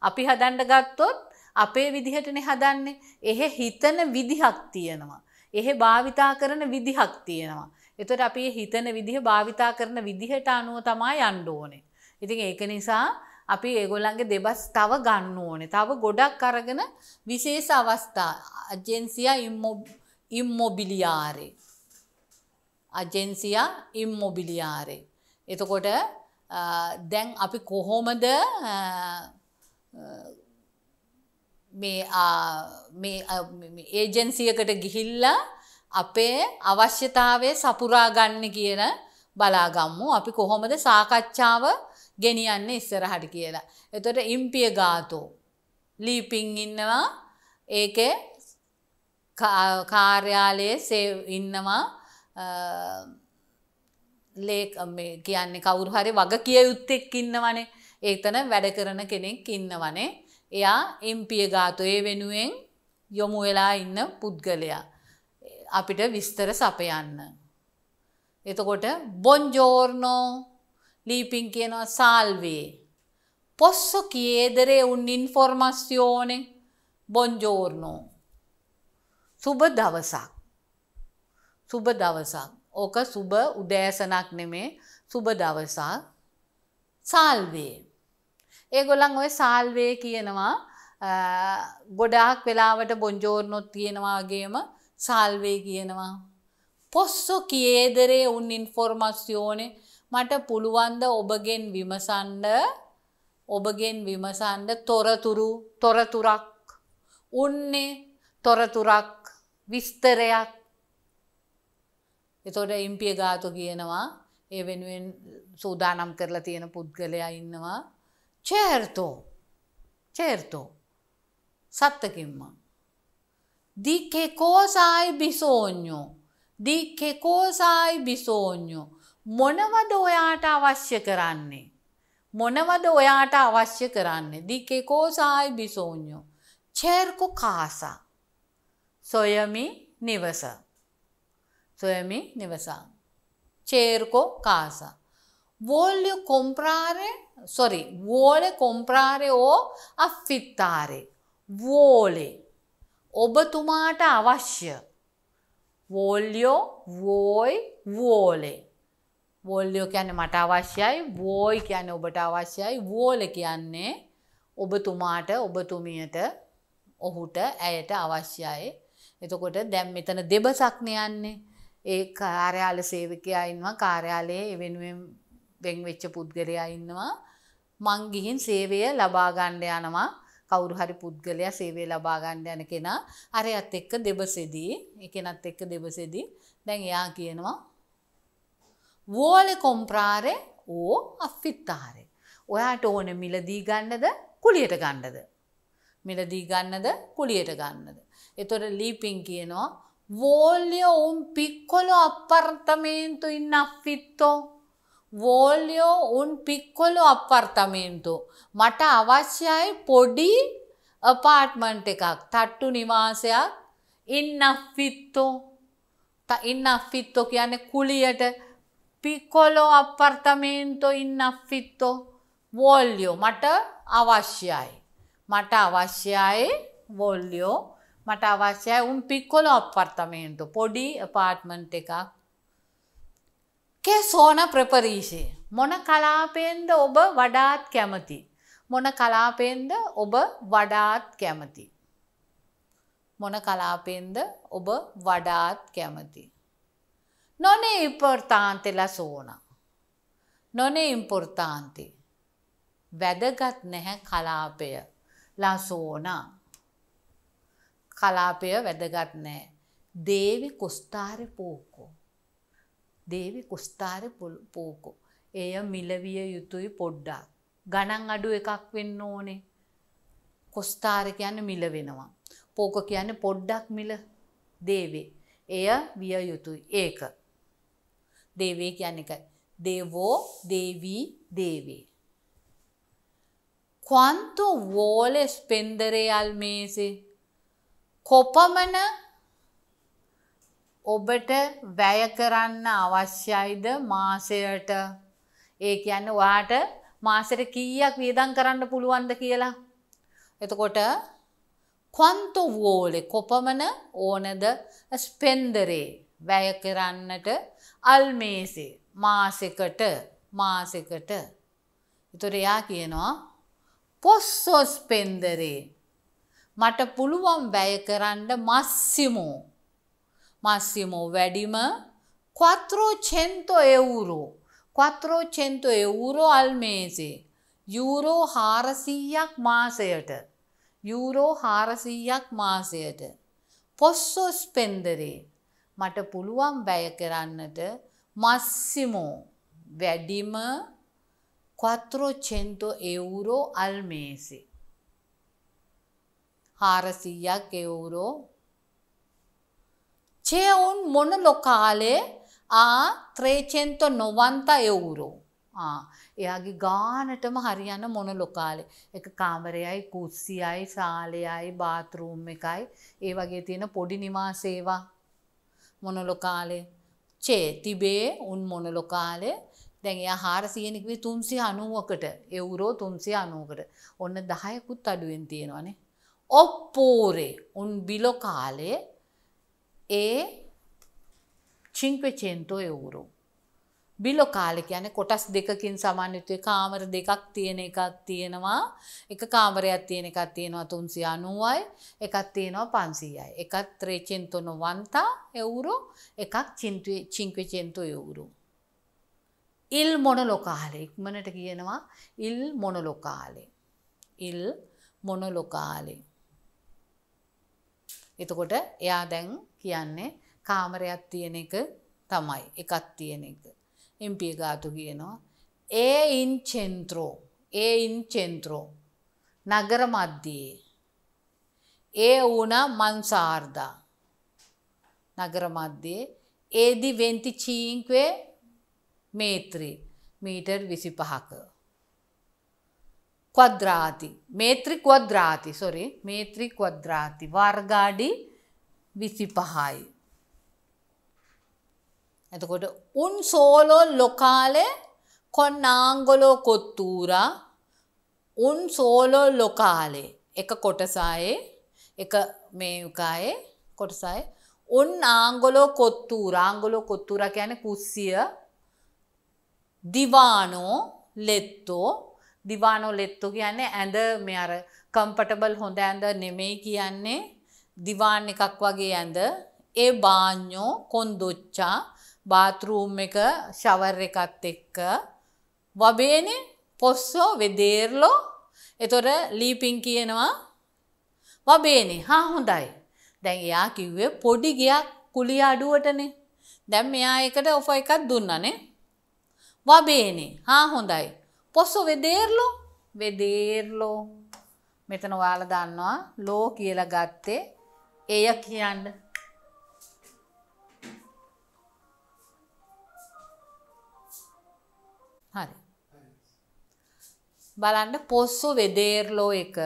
අපි හදන්න ගත්තොත් අපේ විදිහටනේ හදන්නේ. එහෙ හිතන විදිහක් තියෙනවා. එහෙ භාවිතා කරන විදිහක් තියෙනවා. එතට අපේ හිතන විදිහ භාවිතා කරන විදිහට අනුව තමා යන්න ඕනේ. ඉතින් ඒක නිසා අපි ඒගොල්ලන්ගේ දෙබස් තව ගන්න ඕනේ. තව ගොඩක් අරගෙන විශේෂ අවස්ථා අජෙන්සියා ඉම්මොබිලියාරේ. අජෙන්සියා ඉම්මොබිලියාරේ. එතකොට දැන් අපි කොහොමද මේ ඒජන්සියකට ගිහිල්ලා අපේ අවශ්‍යතාවය සපුරා ගන්න කියන බලාගම්මු අපි කොහොමද සාකච්ඡාව ගෙනියන්න ඉස්සරහට කියලා. එතකොට ඉම්පිය ගාතෝ ලීපින් ඉන්නවා ඒකේ කාර්යාලයේ සේ ඉන්නවා ලේ කියන්නේ කවුරු හරි වග කිය යුත්තෙක් ඉන්නවනේ ඒතන වැඩ කරන කෙනෙක් ඉන්නවනේ එයා ඉම්පිය ගාතෝ ඒ වෙනුවෙන් යොමු වෙලා ඉන්න පුද්ගලයා අපිට විස්තර සපයන්න. එතකොට බොන්ජෝර්නෝ ලීපින් කියනවා සාල්වේ. පොස්සො කියේදරේ උන් ඉන්ෆෝර්මස්යෝනෙ බොන්ජෝර්නෝ. සුබ දවසක්. සුබ දවසක්. ඕක සුබ උදෑසනක් නෙමේ සුබ දවසක් සාල්වේ. ඒගොලන් ඔය සාල්වේ කියනවා ගොඩාක් වෙලාවට බොන්ජෝර්නොත් තියෙනවාගේම සල්වේ කියනවා. පොස්සො කියේදරේ උන් ඉන්ෆෝර්මස්යෝනෙ මට පුළුවන්ද ඔබගෙන් විමසන්ඩ ඔබගෙන් විමසන්ඩ තොරතුරු තොරතුරක් උන්නේ තොරතුරක් විස්තරයක් එතොට ඉම්පිය ගාතු කියනවා ඒ වෙනුවෙන් සූදානම් කරලා තියෙන පුද්ගලයා ඉන්නවා චේර්තෝ චේර්තෝ සත්තකින්මං di che cosa hai bisogno? di che cosa hai bisogno? මොනවද ඔයාට අවශ්‍ය කරන්නේ? මොනවද ඔයාට අවශ්‍ය කරන්නේ? di che cosa hai bisogno? cerco casa. සොයමි නිවස. සොයමි නිවස. cerco casa. voglio comprare, sorry, vuole comprare o affittare. vuole ඔබතුමාට අවශ්‍ය වෝල්යෝ වෝයි වෝලේ වෝල්ලෝ කියන්නේ මට අවශ්‍යයි වෝයි කියන ඔබට අවශ්‍යයි වෝල කියන්නේ ඔබතුමාට ඔබතුමියට ඔහුට ඇයට අවශ්‍යයි එතකොට දැම් මෙතන දෙබසක්න යන්නේ ඒ කාර්යාල සේවකයා ඉන්නවා කාර්යාලයේ එවෙනුවෙන් වෙන් වෙච්ච පුද්ගලයා ඉන්නවා මංගිහින් සේවය ලබාගණ්ඩ යනවා කවුරු හරි පුද්ගලයා සේවය ලබා ගන්න යන කෙනා අරයත් එක්ක දෙබසෙදී එකෙනත් එක්ක දෙබසෙදී දැන් එයා කියනවා වෝලෙ කොම්ප්‍රාරේ ඕ අෆිත්තාරේ ඔයාට ඕන මිලදී ගන්නද කුලියට ගන්නද මිලදී ගන්නද කුලියට ගන්නද එතොට ලීපින් කියනවා වෝල්ය උම් පික්කොලො අපර්තමේන්තු ඉන්න අෆිත්තෝ වෝල්යෝ උන් පික්කොලු අපර්තමේන්තු. මට අවශ්‍යයි පොඩි අපාර්ට්මන්ට් එකක් තට්ටු නිවාසයක් ඉන්න ෆිත්තෝ ඉන්න ෆිත්තෝ කියන්නේ කුලියට පිකොලෝ අපර්තමේන්තෝ ඉන්න ෆිත්තෝ වෝල්යෝ මට අවශ්‍යයි. මට අවශ්‍යයි වෝල්යෝ මට අවශ්‍යයි උන් පික්කොලෝ අපර්තමේන්තු පොඩි අපාර්ට්මන්ට් එකක් කේ සෝන ප්‍රපරීශයේ. මොන කලාපයෙන්ද ඔබ වඩාත් කැමති. මොන කලාපයෙන්ද ඔබ වඩාත් කැමති. මොන කලාපයෙන්ද ඔබ වඩාත් කැමති. නොනේ ඉම්පර්තාන්තෙ ලසෝන. නොනේ ඉම්පොර්තාන්ති. වැදගත් නැහැ කලාපය ලසෝනා. කලාපය වැදගත් නෑ. දේවි කොස්ථාරි පෝකෝ. දේවි කොස්ථාර පෝකෝ. එය මිලවිය යුතුයි පොඩ්ඩා. ගණන් අඩු එකක් වෙන්න ඕනේ. කොස්ථාර කියන්න මිල වෙනවා. පෝක කියන්න පොඩ්ඩක් මිල දේවේ. එය විය යුතුයි ඒක. දේවේ කියන්න එක. දේවෝ දේවී දේවේ. quanto vuole spendere al mese? කොපමණ ඔබට වැය කරන්න අවශ්‍යයිද මාසයට? ඒ කියන්නේ ඔයාට මාසෙට කීයක් වියදම් කරන්න පුළුවන්ද කියලා. එතකොට quanto vuole කොපමණ ඕනද ස්පෙන්දරේ වැය කරන්නට al mese මාසෙකට මාසෙකට. ඒතොර එයා කියනවා posso spendere මට පුළුවන් වැය කරන්න massimo massimo වැඩිම quattrocento euro quattrocento euro al mese euro හාරසීයක් මාසයට යුරෝ හාරසීයක් මාසයට පොස්සෝ ස්පෙන්දරේ මට පුළුවන් වැය කරන්නට මස්සිමෝ වැඩිම quattrocento euro al mese හාරසීයක් එවුරෝ c'è un මොනලොකාලේ a 390 euro. ආ එයාගේ ගානටම හරියන මොනලොකාලේ. එක කාමරයයි, කුස්සියයි, ශාලයයි, බාත් รู ම් එකයි, ඒ වගේ තියෙන පොඩි නිවාස ඒවා මොනලොකාලේ. c'è තිබේ un මොනලොකාලේ දැන් එයා 400 කිව්වේ 390කට යුරෝ 390කට. ඔන්න 10කුත් අඩුවෙන් තියෙනවානේ. oppure un bilocale ඒ 500 euro. බිලොකාල කියන්නේ කොටස් දෙකකින් සමන්විතව කාමර දෙකක් තියෙන එකක් තියෙනවා එක කාමරයක් තියෙන එකක් තියෙනවා 390යි එකක් තියෙනවා 500යි එකක් 390 euro එකක් 500 euro il monolocale ඉක්මනට කියනවා il monolocale il monolocale එතකොට එයා දැන් කියන්නේ කාමරයක් තියෙන එක තමයි එකක් තියෙන එක. එම්පිය ගාතු කියනවා. ඒ ඉන් චෙන්ත්‍රෝ ඒ ඉන් චෙන්ත්‍රෝ නගර මධ්‍යයේ. ඒ වුණ මන්සාර්දා නගර මධ්‍යයේ ඒදි වෙන්ති චීංක්වේ මේත්‍රී මීටර් විසි පහක. ක්වද්‍රාති මේත්‍රි ක්වද්‍රාති සොරි මේත්‍රි ක්වද්‍රාති වර්ගාඩි විසි පහයි. ඇතකොට උන් සෝලෝ ලොකාලේ කොන්නාංගොලෝ කොත්තූරා උන් සෝලෝ ලොකාලේ එක කොටසායේ එක මේකායේ කොටසයි උන් ආංගොලෝ කොත්තුූ රාංගොලෝ කොත්තුර කියන කුස්සිය දිවානෝ ලෙත්තෝ දිවානෝ ලෙත්තෝ කියන්නේ ඇඳ මේ අර කම්පටබල් හොඳ ඇඳ නෙමෙයි කියන්නේ දිවාන් එකක් වගේ ඇඳ ඒ බාඤ්ඤෝ කොන්දොච්චා බාත්රූම් එක ෂවර් එකත් එක්ක වබේනේ පොස්සෝ වෙදේර්ලෝ එතොර ලීපින් කියනවා වබේනේ හා හොඳයි දැන් එයා කිව්වේ පොඩි ගයක් කුලිය අඩුවටනේ දැන් මෙයා එකට ඔෆ එකක් දුන්නනේ වබේනේ හා හොඳයි පොස්සෝ වෙදේර්ලෝ වෙදේර්ලෝ මෙතන ඔයාලා දන්නවා ලෝ කියලා ගත්තේ එය කියන්න හරි බලන්න පොස්සු වෙදේර්ලෝ එක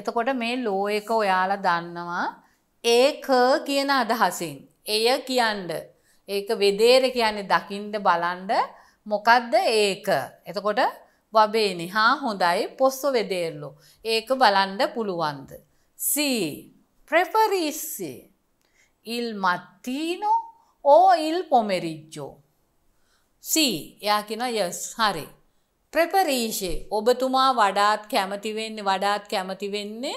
එතකොට මේ ලෝ එක ඔයාලා දන්නවා ඒක කියන අදහසින් එය කියන්න ඒක වෙදේර කියන්නේ දකිින්ඩ බලන්ඩ මොකක්ද ඒක එතකොට වබේනි හා හොඳයි පොස්සො වෙදේරලු ඒක බලන්ඩ පුළුවන්ද සී preferisse il mattino o il pomeriggio. C. එයා කියනවා yes හරි. preferisce ඔබතුමා වඩාත් කැමති වෙන්නේ වඩාත් කැමති වෙන්නේ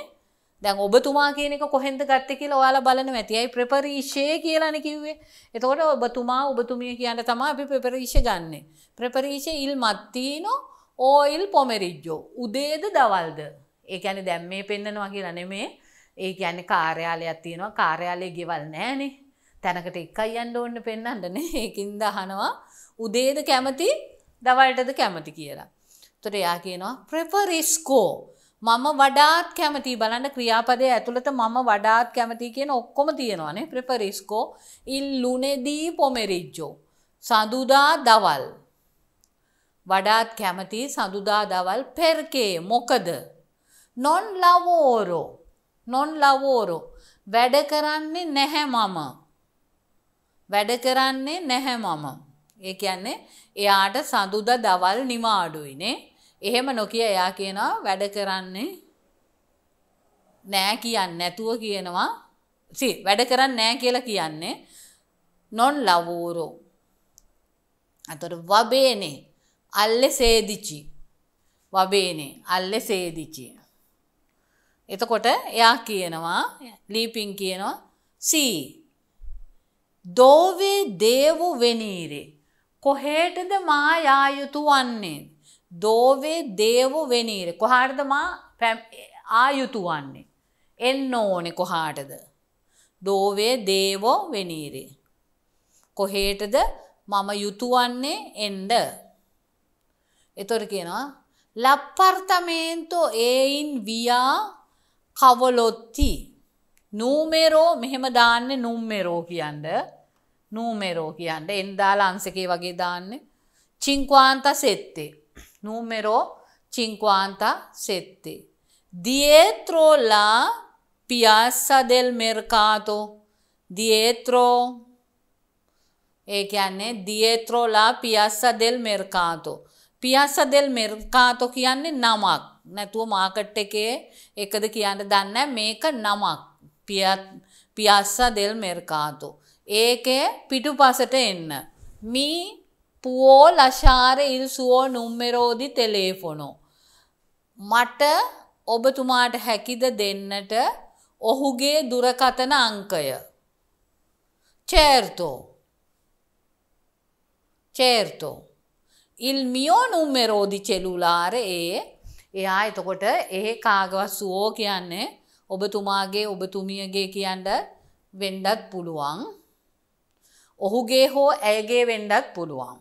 දැන් ඔබතුමා කියන එක කොහෙන්ද ගත්තේ කියලා ඔයාලා බලනවා ඇති. අයි ප්‍රෙපරීෂේ කියලානේ කිව්වේ. එතකොට ඔබතුමා ඔබතුමිය කියන්න තමයි අපි ප්‍රෙපරීෂ ගන්නෙ. ප්‍රෙපරීෂ ඉල් මත්තිනෝ ඕයිල් පොමෙරිජ්ජෝ. උදේද දවල්ද? ඒ කියන්නේ දැන් මේ පෙන්නනවා කියලා නෙමෙයි. ඒ ගැන කාර්යාලයක් තියෙනවා කාර්යාලය ගෙවල් නෑනේ තැනකට එකයි අන්න ඕන්න පෙන්න්නටන ඒකින් දහනවා උදේද කැමති දවල්ටද කැමති කියලා. තොට එයා කියනවා ප්‍රපරිස්කෝ මම වඩාත් කැමති බලන්න ක්‍රියාපදය ඇතුළට මම වඩාත් කැමති කියන ඔක්කොම තියෙනවානේ ප්‍රපරිස්කෝ ඉල්ලුනෙදී පොමෙරිජ්ජෝ. සඳුදා දවල්. වඩාත් කැමති සඳුදා දවල් පෙර්කේ මොකද. නොන් ලවෝරෝ නොන් ලවෝරෝ වැඩ කරන්නේ නැහැ මම. වැඩ කරන්නේ නැහැ මම. ඒ කියන්නේ එයාට සඳුද දවල් නිමාඩුයිනේ. එහෙම නොකිය එයා කියනවා වැඩ කරන්නේ නෑ කියන්නේ නැතුව කියනවා. සි වැඩ කරන්නේ නෑ කියලා කියන්නේ non lavoro. අතර va bene alle 16 va bene alle 16 එතකොට එයා කියනවා ලීපින් කියනවා සී දෝවේ දේවු වෙනීරේ කොහේටද මා යා යුතු වන්නේ දෝවේ දේවු වෙනීරේ කොහාටද මා ආ යුතු වන්නේ එන්න ඕනේ කොහාටද දෝවේ දේවෝ වෙනීරේ කොහේටද මම යුතුවන්නේ එන්ඩ. එතොට කියනවා ලප්පර්තමේන්තෝ ඒයින් වියා කවලොත්ති නූමෙරෝ මෙහෙම දාන්න නුම්මෙරෝ කියන්න නූමෙරෝ කියන්න එන්දාලා අංසකේ වගේ දාන්න චිංක්වාන්ත සෙත්තේ නූමෙරෝ චිංක්වාන්ත සෙත්තේ දියේත්‍රෝලා පියාස්සා දෙල් මෙර්කාතෝ දියේත්‍රෝ ඒ කියන්නේ දියේත්‍රෝලා පියාස්සා දෙල් මෙර්කාතෝ පියාස්සා දෙල් මෙර්කාතෝ කියන්නේ නමක් නැතුව මාකට් එකේ එකද කියන්න දන්න මේක නමක් පියස්සා දෙල් මෙර්කාතු. ඒකේ පිටුපසට එන්න. මී පුවෝ ලශාර ඉල්සුවෝ නුම්මෙරෝදි තෙලේෆොනෝ. මට ඔබතුමාට හැකිද දෙන්නට ඔහුගේ දුරකතන අංකය. චේර්තෝ චේර්තෝ. il mio numero di cellulare è එයා එතකොට ඒ කාගවත් සුවෝ කියන්නේ ඔබතුමාගේ ඔබතුමියගේ කියන්න වෙන්ඩත් පුළුවන්. ඔහුගේ හෝ ඇයගේ වෙන්ඩත් පුළුවන්.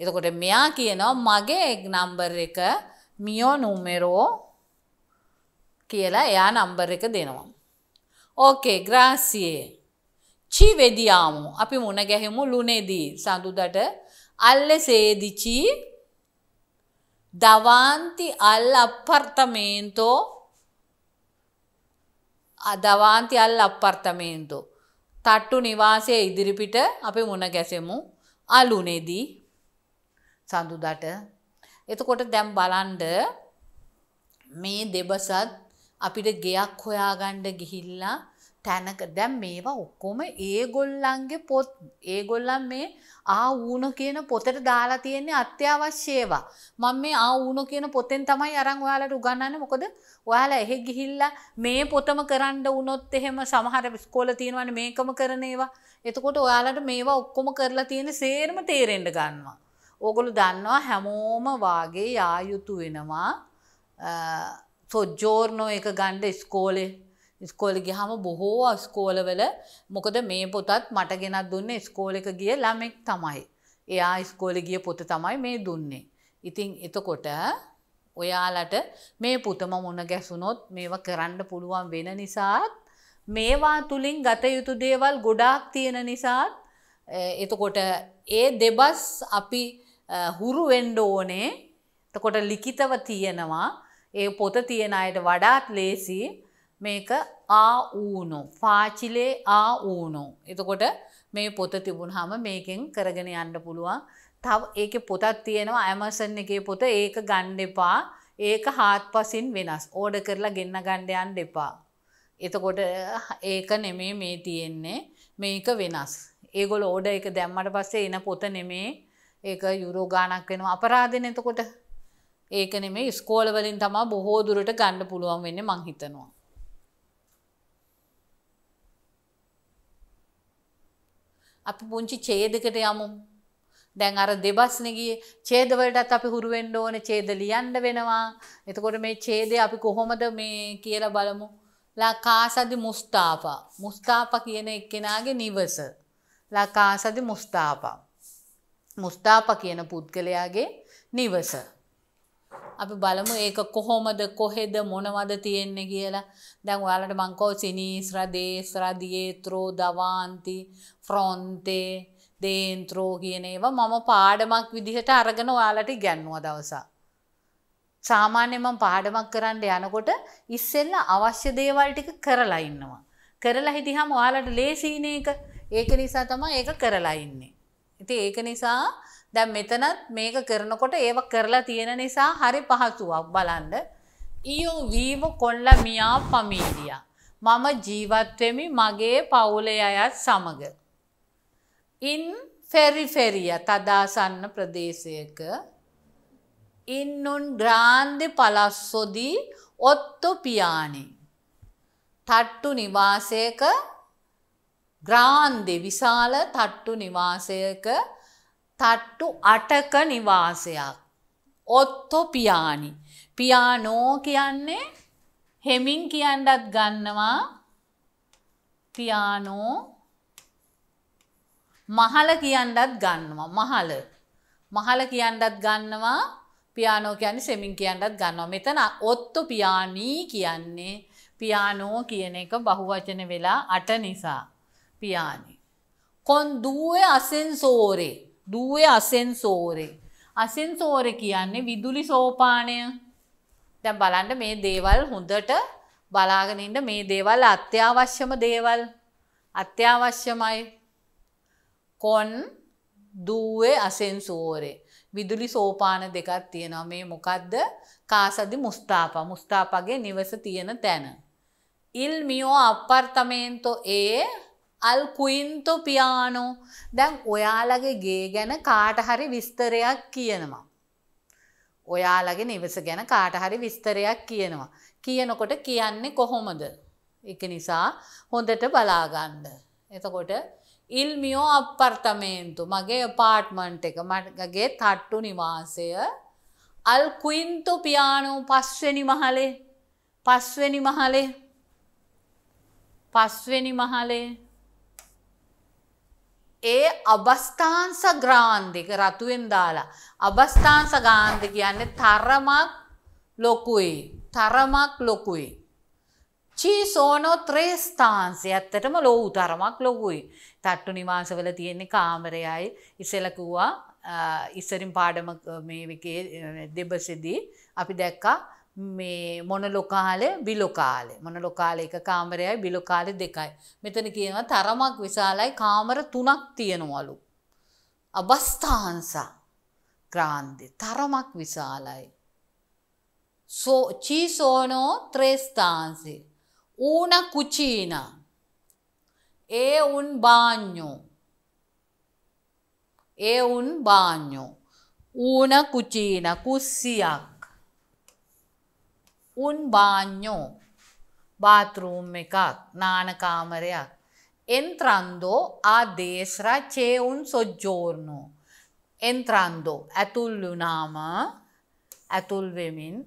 එතකොට මෙයා කියනවා මගේ එක් නම්බර් එක මියෝ නුම්මෙරෝ කියලා එයා නම්බර් එක දෙනවා. ඕකේ ග්‍රාසියේ. චි වෙදියාමු අපි මුණ ගැහෙමු ලුනේදී සඳුදට අල්ලෙ සේදිචී දවාන්ති අල් අපර්තමේන්තෝ දවාන්ති අල් අපර්තමේන්තෝ තට්ටු නිවාසය ඉදිරිපිට අපි මුණ ගැසෙමු අලුනේදී සඳුදට එතකොට දැම් බලන්ඩ මේ දෙබසත් අපිට ගෙයක් හොයාගණ්ඩ ගිහිල්ලා තැනක දැම් මේවා ඔක්කොම ඒගොල්ලන්ගේ පොත් ඒගොල්ලන් මේ ආ ඌන කියන පොතට දාලා තියෙන්නේ අත්‍යවශ්‍යේවා. මම මේ ආ ඌන කියන පොතෙන් තමයි අරන් ඔයාලට උගන්නන්නේ. මොකද ඔයාලා එහෙ ගිහිල්ලා මේ පොතම කරන්න වුණොත් එහෙම සමහර ඉස්කෝල තියෙනවනේ මේකම කරන ඒවා. එතකොට ඔයාලට මේවා ඔක්කොම කරලා තියෙන සේරම තේරෙන්න ගන්නවා. ඕගොල්ලෝ දන්නවා හැමෝම වාගේ යා යුතු වෙනවා. සොජ්ජෝර්නෝ එක ගන්න ඉස්කෝලේ ස්කෝල ගහම බොහෝ ස්කෝලවල මොකද මේ පොතත් මට ගෙනත් දුන්න ස්කෝල එක ගිය ළමෙක් තමයි. එයා ස්කෝල ගිය පොත තමයි මේ දුන්නේ. ඉතිං එතකොට ඔයාලට මේ පුතම මොන ගැසුනොත් මේවා කරන්න පුළුවන් වෙන නිසාත් මේවා තුළින් ගත යුතු දේවල් ගොඩාක් තියෙන නිසාත් එතකොට ඒ දෙබස් අපි හුරු වෙන්ඩ ඕනේ එතකොට ලිකිතව තියෙනවා ඒ පොත තියෙන අයට වඩාත් ලේසිී මේක ආ ඌනු පාචිලේ ආ ඌනු. එතකොට මේ පොත තිබුණහම මේකෙන් කරගෙන යන්න පුළුවන්. තව ඒක පොතත් තියෙනවා ඇමසන් එකේ පොත ඒක ගණ්ඩ එපා ඒක හාත් පසින් වෙනස් ඕඩ කරලා ගෙන්න්න ගණ්ඩයන් දෙපා. එතකොට ඒක නෙමේ මේ තියෙන්නේ මේක වෙනස්. ඒගොල ඕඩ එක දැම්මට පස්සේ එන පොත නෙමේ ඒක යුරෝ ගානක් වෙනවා අපරාධන එතකොට ඒක නෙමේ ස්කෝලවලින් තමා බොහෝදුරට ගණ්ඩ පුළුවන් වෙන්න මංහිතනවා. අපි පුංචි ඡේදයකට යමු. දැන් අර දෙබස්නේ ගියේ ඡේද වලටත් අපි හුරු වෙන්න ඕන ඡේද ලියන්න වෙනවා. එතකොට මේ ඡේදය අපි කොහොමද මේ කියලා බලමු. ලකාසදි මුස්තාපා. මුස්තාපා කියන එක්කෙනාගේ නිවස. ලකාසදි මුස්තාපා. මුස්තාපා කියන පුද්ගලයාගේ නිවස. අපි බලමු ඒක කොහොමද කොහෙද මොනවද තියෙන්නේ කියලා. දැන් ඔයාලට මං කෝ සිනීස්ර දේස්ර දියේත්‍රෝ දවාන්ති ෆ්‍රොන්තේ දේන්ත්‍රෝ කියන ඒවා මම පාඩමක් විදිහට අරගෙන ඔයාලට ඉගැන්නුව දවසා. සාමාන්‍යයෙන් මම පාඩමක් කරන්න යනකොට ඉස්සෙල්ලා අවශ්‍ය දේවල් ටික කරලා ඉන්නවා. කරලා හිටියම ඔයාලට ලේසියින එක. ඒක නිසා තමයි ඒක කරලා ඉන්නේ. ඉතින් ඒක නිසා දැන් මෙතනත් මේක කරනකොට ඒව කරලා තියෙන නිසා හරි පහසුවක් බලන්න. ඊයෝ වීව කොල්ලා මියා පමීඩියා. මම ජීවත් වෙමි මගේ පවුලේ අයත් සමග. ඉන් ෆෙරිෆෙරිය තදාසන්න ප්‍රදේශයක ඉන්නුන් ග්‍රාන්ධ පලස්සොදී ඔත්තු පියානි. තට්ටු නිවාසයක ග්‍රාන්දෙ විශාල තට්ටු නිවාසයක තට්ටු අටක නිවාසයක්. ඔත්තො පියානි. පියානෝ කියන්නේ හෙමින් කියන්නත් ගන්නවා පියානෝ මහල කියන්නත් ගන්නවා. මහල. මහල කියන්නත් ගන්නවා. පියානෝ කියන්නේ සෙමින් කියන්නත් ගන්නවා. මෙතන ඔත්තු පියානී කියන්නේ පියානෝ කියන එක බහුවචන වෙලා අට නිසා. පියානි. කොන් දුවේ අසෙන්සෝරේ. දුවේ අසෙන්සෝරේ. අසෙන්සෝර කියන්නේ විදුලි සෝපානය. දැන් බලන්න මේ දේවල් හොඳට බලාගෙන ඉන්න මේ දේවල් අත්‍යවශ්‍යම දේවල්. අත්‍යවශ්‍යමයි. කොන් දූවේ අසෙන්සෝරේ. විදුලි සෝපාන දෙකක් තියෙනවා මේ මොකක්ද කාසදි මුස්ථාප මුස්ථාපගේ නිවස තියෙන තැන. ඉල් මියෝ අපර්තමේන්තෝ ඒ අල් කුයින්තෝ පියානෝ දැන් ඔයාලගේ ගේ ගැන කාටහරි විස්තරයක් කියනවා. ඔයාලගේ නිවස ගැන කාටහරි විස්තරයක් කියනවා. කියනකොට කියන්නේ කොහොමද. එක නිසා හොඳට බලාගන්න. එතකොට ඉල් මියෝ අපපර්තමේන්තු මගේ පාට්මන්ට් එක මටගේ තට්ටු නිවාසය අල් කුයින්තු පියානෝ පස්වෙනි මහලේ පස්වෙනි මහලේ පස්වෙනි මහලේ ඒ අබස්ථාන්ස ග්‍රාන්ධික රතුවෙන් දාලා අබස්ථාන්ස ගාන්ධ කියන්නේ තරමක් ලොකුයි තරමක් ලොකුයි චී සෝනෝ ත්‍රේස්ථාන්සය ඇත්තටම ලොවු තරමක් ලොකුයි තට්ටු නිවාසවල තියෙන්නේ කාමරයයි ඉසලකූවා ඉස්සරින් පාඩම මේකේ දෙබසදී අපි දැක්කා මේ මොන ලොකාලය බිලොකාලේ මොන ලොකාල එක කාමරයයි බිලොකාලෙ දෙකයි. මෙතන කියනවා තරමක් විශාලයි කාමර තුනක් තියෙනවලු. අබස්ථාන්සා ක්‍රාන්දේ තරමක් විශාලයි. සෝ චීසෝනෝ ත්‍රේස්ථාන්සේ ඌන කුචීනා e un bagno, e un bagno, una cucina, කුස්සියක්, un bagno, bathroom එකක්, නාන කාමරයක්. Entrando a destra c'è un soggiorno. Entrando, ඇතුල් වුණාම ඇතුල් වෙමින්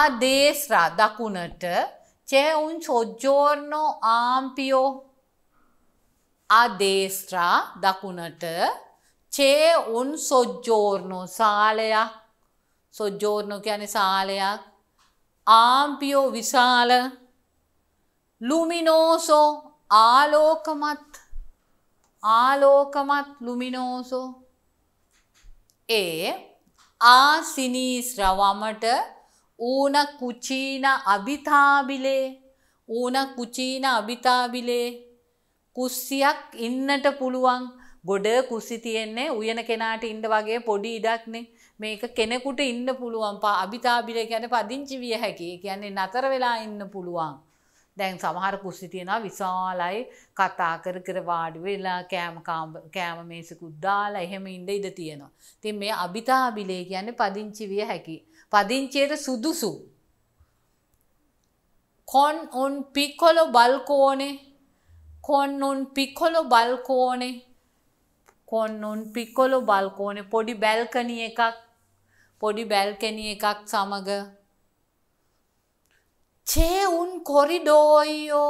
a destra දකුණට c'è un soggiorno ampio අදේස්ත්‍රා දකුණට චේ උන් සොජ්ජෝර්නෝ සාලයක් සොජ්ජෝර්නෝ කියන්නේ සාලයක් ආම්පියෝ විශාල ලුමිනෝසෝ ආලෝකමත් ආලෝකමත් ලුමිනෝසෝ ඒ ආසිනීශ්‍රවමට ඌන කුචීන අභිතාබිලේ ඌන කුචීන අභිතාබිලේ කුස්සියක් ඉන්නට පුළුවන් ගොඩ කුසි තියෙන්නේ උයන කෙනාට ඉන්න වගේ පොඩි ඉඩක්නේ මේක කෙනෙකුට ඉන්න පුළුවන් පා අභිතාබිර කියන්නේ පදිංචි විය හැකි. කියන්නේ නතර වෙලා ඉන්න පුළුවන්. දැන් සමහර කුස්ති තියෙනවා විශාලයි කතා කර කර වාඩි වෙලා කෑම කෑම මේසකුත් දාලා එහෙම ඉඳ ඉඳ තියෙනවා. ඉතින් මේ අභිතාබිලේ කියන්නේ පදිංචි විය හැකි. පදිංචියට සුදුසු. kon on piccolo balcone con un piccolo balcone con un piccolo balcone පොඩි බැල්කනි එකක් පොඩි බැල්කනි එකක් සමග c'è un corridoio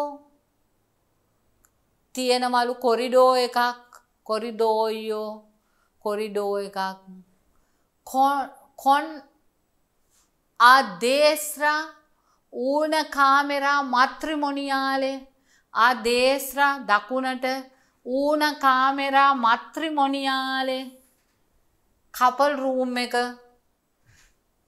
තියෙනවලු කොරිඩෝ එකක් කොරිඩෝයෝ කොරිඩෝ එකක් con a destra una camera matrimoniale අදේශ්‍ර දකුණට ඌන කාමෙරා මත්‍රිමොනියාලේ කපල් රූම් එක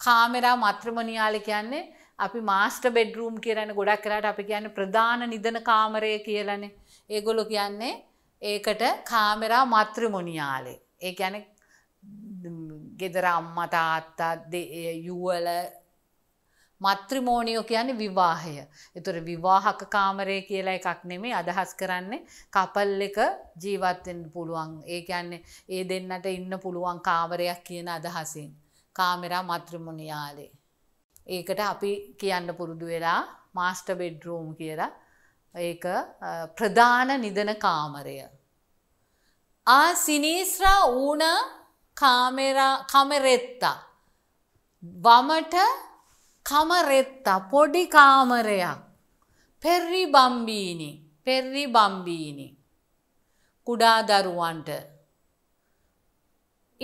කාමෙරා මත්‍රමනියාලි කියන්නේ අපි මාස්ට බෙඩ්රූම් කියරන ගොඩක් කරට අපි කියන්න ප්‍රධාන නිදන කාමරය කියලනේ ඒගොලො කියන්නේ ඒකට කාමෙරා මත්‍රමොනියාලේ ඒ ඇන ගෙදර අම්මතාත්තා යුවල මත්‍රිමෝනියෝ කියන්නේ විවාහය. ඒතර විවාහක කාමරය කියලා එකක් නෙමෙයි අදහස් කරන්නේ කපල් එක ජීවත් වෙන්න පුළුවන්. ඒ කියන්නේ ඒ දෙන්නට ඉන්න පුළුවන් කාමරයක් කියන අදහසින්. කාමරා මත්‍රිමෝනියාලේ. ඒකට අපි කියන්න පුරුදු වෙලා මාස්ටර් බෙඩ්රූම් කියලා. ඒක ප්‍රධාන නිදන කාමරය. ආ සිනීස්රා ඌණ කාමරා කමරෙත්තා. වමට කමරෙත්ත පොඩි කාමරයක් පෙරි බම්බීනි පෙරි බම්බීනි කුඩා දරුවන්ට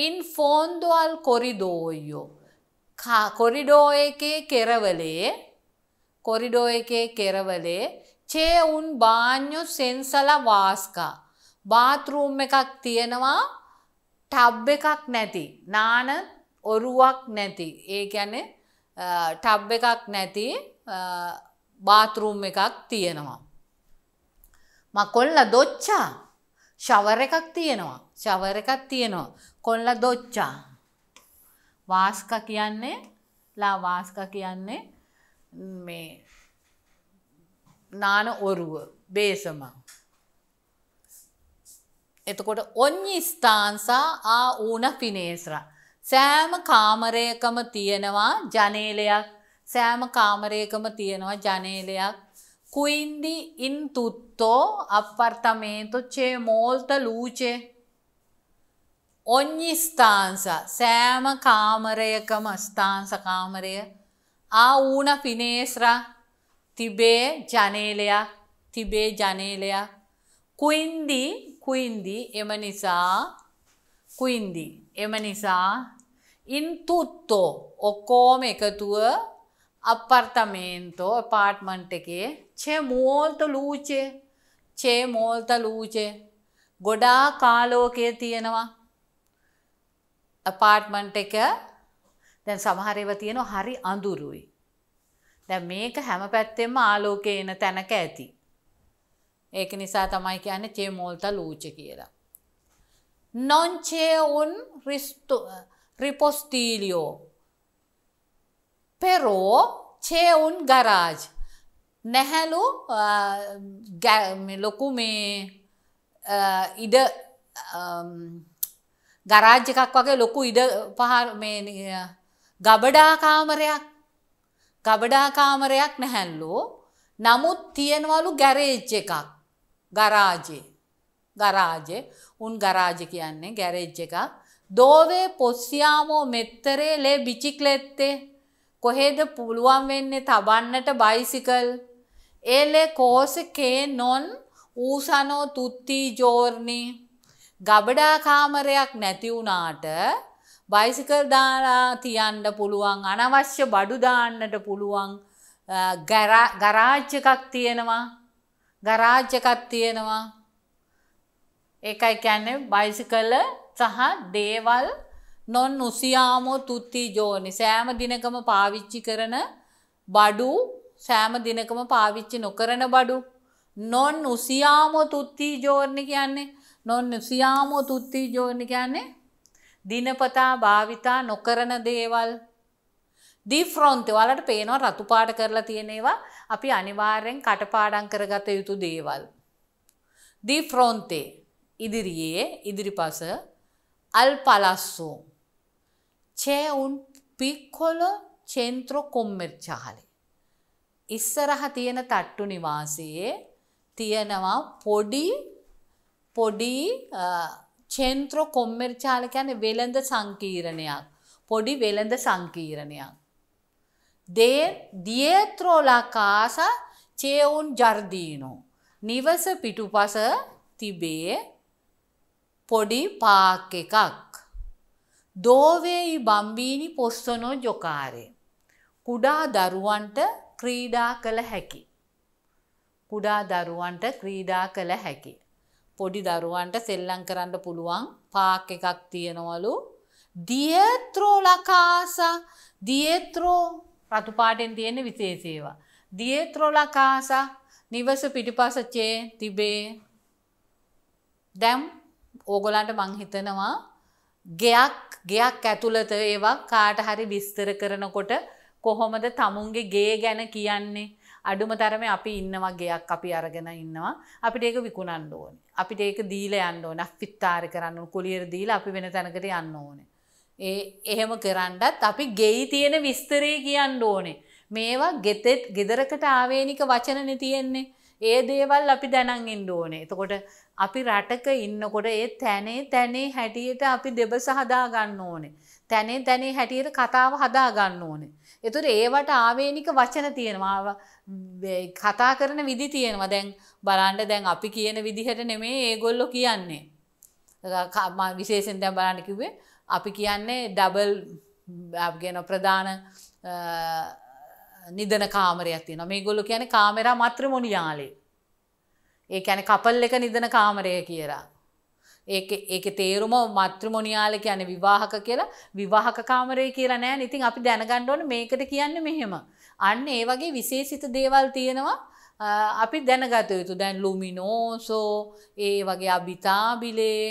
ඉන් ෆෝන්දුවල් කොරිදෝයෝ කොරිඩෝ එකේ කෙරවලේ කොරිඩෝ එකේ කෙරවලේ චේ උන් බාඤ්ඤු සෙන්සල වාස්කා බාත්රූම් එකක් තියෙනවා ටබ් එකක් නැති නාන ඔරුවක් නැති ඒ කියන්නේ ටබ් එකක් නැති බාතරුම් එකක් තියෙනවා. මකොල්ල දොච්චා ශවර එකක් තියෙනවා ශවර එකක් තියෙනවා කොල්ල දොච්චා වාස්ක කියන්නේ ලා වාස්ක කියන්නේ මේ නාන ඔරුව බේසම එතකොට ඔන්්‍ය ස්ථාන්සා ආ ඌන පිනේස්රා සෑම කාමරයකම තියෙනවා ජනේලයක් සෑම කාමරයකම තියෙනවා ජනේලයක් කුයින්දි ඉන් තුත්තෝ අපර්තමේන්තු චේ මෝල්ත ලූචේ ඔඤ්ඤි ස්ථාංස සෑම කාමරයකම ස්ථාංස කාමරය ආ ඌණ පිනේස්රා තිබේ ජනේලයක් තිබේ ජනේලයක් කුයින්දි කුයින්දි එම නිසා කුයින්දි එම නිසා ඉන්තුත්තෝ ඔක්කෝම එකතුව අපපර්තමේන්තෝ පාට්මන්ට් එකේ චේ මෝල්ත ලූචේ චේ මෝල්ත ලූචේ ගොඩා කාලෝකය තියෙනවා අපාර්ට්මන්ට් එක දැන් සමහරව තියෙන හරි අඳුරුයි දැන් මේක හැම පැත්තෙම ආලෝකය එන තැනක ඇති ඒක නිසා තමයි කියන්නේ චේ මෝල්ත ලූච කියලා නොන්චේ උන් රිස්තු ripostiglio. Però c'è un garage. නැහැලු ලොකු මේ ඉඩ ගරාජ්‍ය එකක් වගේ ලොකු ඉඩ පහර මේ ගබඩාකාමරයක් ගබඩාකාමරයක් නැහැල්ලෝ නමුත් තියෙනවලු ගැරේජ් එකක් ගරාජේ ගරාජේ උන් ගරාජ කියන්නේ ගැරේජ් එකක් දෝවේ පොස්සියාමෝ මෙත්තරේ ලේ බිචික්ලෙත්තේ කොහේද පුළුවන් වෙන්නේ තබන්නට බයිසිකල් ඒලේ කෝස කේ නොන් ඌසනෝ තුත්ති ජෝර්නි ගබඩා කාමරයක් නැති වුණාට බයිසිකල් දාලා තියන්න පුළුවන් අනවශ්‍ය බඩු දාන්නට පුළුවන් ගරාජ් එකක් තියෙනවා ගරාජ් එකක් තියෙනවා ඒකයි කියන්නේ බයිසිකල සහ දේවල් නොන් උසියාමෝ තුත්ති ජෝනි සෑම දිනකම පාවිච්චි කරන බඩු සෑම දිනකම පාවිච්චි නොකරන බඩු නොන් උසියාමෝ තුත්ති ජෝර්ණි කියන්නේ නොන් උසියාමෝ තුත්ති ජෝර්ණි කියන්නේ දිනපතා භාවිතා නොකරන දේවල් ඩිෆ්‍රොන්ට් වලට පේනවා රතු පාට කරලා තියෙන ඒවා අපි අනිවාර්යෙන් කටපාඩම් කරගත යුතු දේවල් ඩිෆ්‍රොන්ට් ඉදිරියේ ඉදිරිපස al palazzo c'è un piccolo centro commerciale. ඉස්සරහ තියෙන තට්ටු නිවාසයේ තියෙනවා පොඩි පොඩි චෙන්ත්‍ර කොම්මර්චාල කියන්නේ වෙළඳ සංකීර්ණයක්. පොඩි වෙළඳ සංකීර්ණයක්. දේ දියේත්‍රෝ ලා කාසා චේඋන් ජර්දීනෝ. නිවස පිටුපස තිබේ පොඩි පාක් එකක්. දෝවේයි බම්බීනි පොස්සනෝ ජොකාරේ. කුඩා දරුවන්ට ක්‍රීඩා කළ හැකි. කුඩා දරුවන්ට ක්‍රීඩා කළ හැකි. පොඩි දරුවන්ට සෙල්ලම් කරන්න පුළුවන් පාක් එකක් තියෙනවලු. දියත්‍රෝ ලකාස දියත්‍රෝ රතු පාටෙන් තියෙන විශේෂේවා. දියත්‍රෝ ලකාස නිවස පිටිපස චේ තිබේ. දැම් ඕගොලන්ට මං හිතනවා ගෙයක් ගෙයක් ඇතුළත ඒවා කාට හරි විස්තර කරනකොට කොහොමද තමුන්ගේ ගේ ගැන කියන්නේ අඩුම තරම අපි ඉන්නවා ගෙයක් අපි අරගෙන ඉන්නවා අපිට ඒක විකුණන්න ඕන අපිට ඒක දීල යන්න ඕන පිත්තාර කරන්න කුලියර දීල අපි වෙන තැනකට යන්න ඕනේ ඒ එහෙම කරන්නත් අපි ගෙයි තියෙන විස්තරේ කියන්න ඕනේ මේවා ගෙතෙත් ගෙදරකට ආවේනික වචනන තියෙන්නේ ඒ දේවල් අපි දැනන් ඉන්න ඕනේ එතකොට අපි රටක ඉන්නකොට ඒ තැනේ තැනේ හැටියට අපි දෙබස හදාගන්න ඕනේ. තැනේ තැනේ හැටියට කතාව හදාගන්න ඕනේ. එතුට ඒවට ආවේනික වචන තියෙනවා කතා කරන විදි තියෙනවා දැන් බරන්ඩ දැන් අපි කියන විදිහට නෙමේ ඒගොල්ලො කියන්නේ. විශේෂෙන් දැම් බරණකිවේ අපි කියන්නේ ඩබල් ගැන ප්‍රධාන නිදන කාමරයක් තියෙන මේ ගොල්ලු කියන කාමෙරා මත්‍ර මොනියාලේ ඒ ඇන කපල් එක නිදන කාමරය කියලා. ඒක තේරුම මත්‍රමොනියාල කියන විවාහක කියලා විවාහක කාමරය කියලා නෑ ඉතින් අපි දැනගණ්ඩෝන මේකට කියන්න මෙහෙම. අන්න ඒ වගේ විශේෂිත දේවල් තියෙනවා අපි දැනගත යුතු දැන් ලුමිනෝසෝ ඒ වගේ අභිතාබිලේ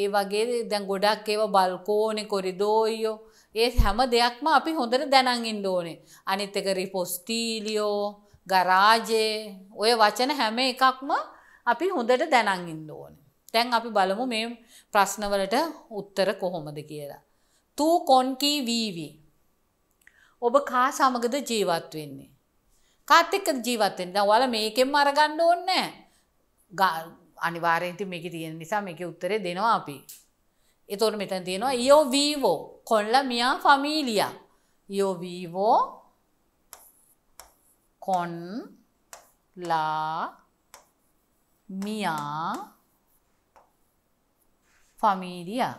ඒ වගේ දැන් ගොඩක් ඒව බල්කෝනෙ කොරිදෝයෝ ඒ හැම දෙයක්ම අපි හොඳට දැනන්ගින් ඕනේ. අනිත් එක රිපොස්ටීලියෝ ගරාජයේ ඔය වචන හැම එකක්ම අපි හොඳට දැනන් ඉන්න ඕනේ. දැන් අපි බලමු මේ ප්‍රශ්නවලට උත්තර කොහොමද කියලා. තූ කොන්කී වීවී. ඔබ කා සමගද ජීවත් වෙන්නේ. කාත් එක්ක ජීවත් වෙන්න. දැන් ඔයාලා මේකෙන්ම අරගන්න ඕනේ නැහැ. අනිවාර්යෙන් ඉතින් මේකේ තියෙන නිසා මේකේ උත්තරේ දෙනවා අපි. එතකොට මෙතන තියෙනවා ඊයෝ වීවෝ කොන්ලා මියා ෆැමිලියා. ඊයෝ වීවෝ con la minha família.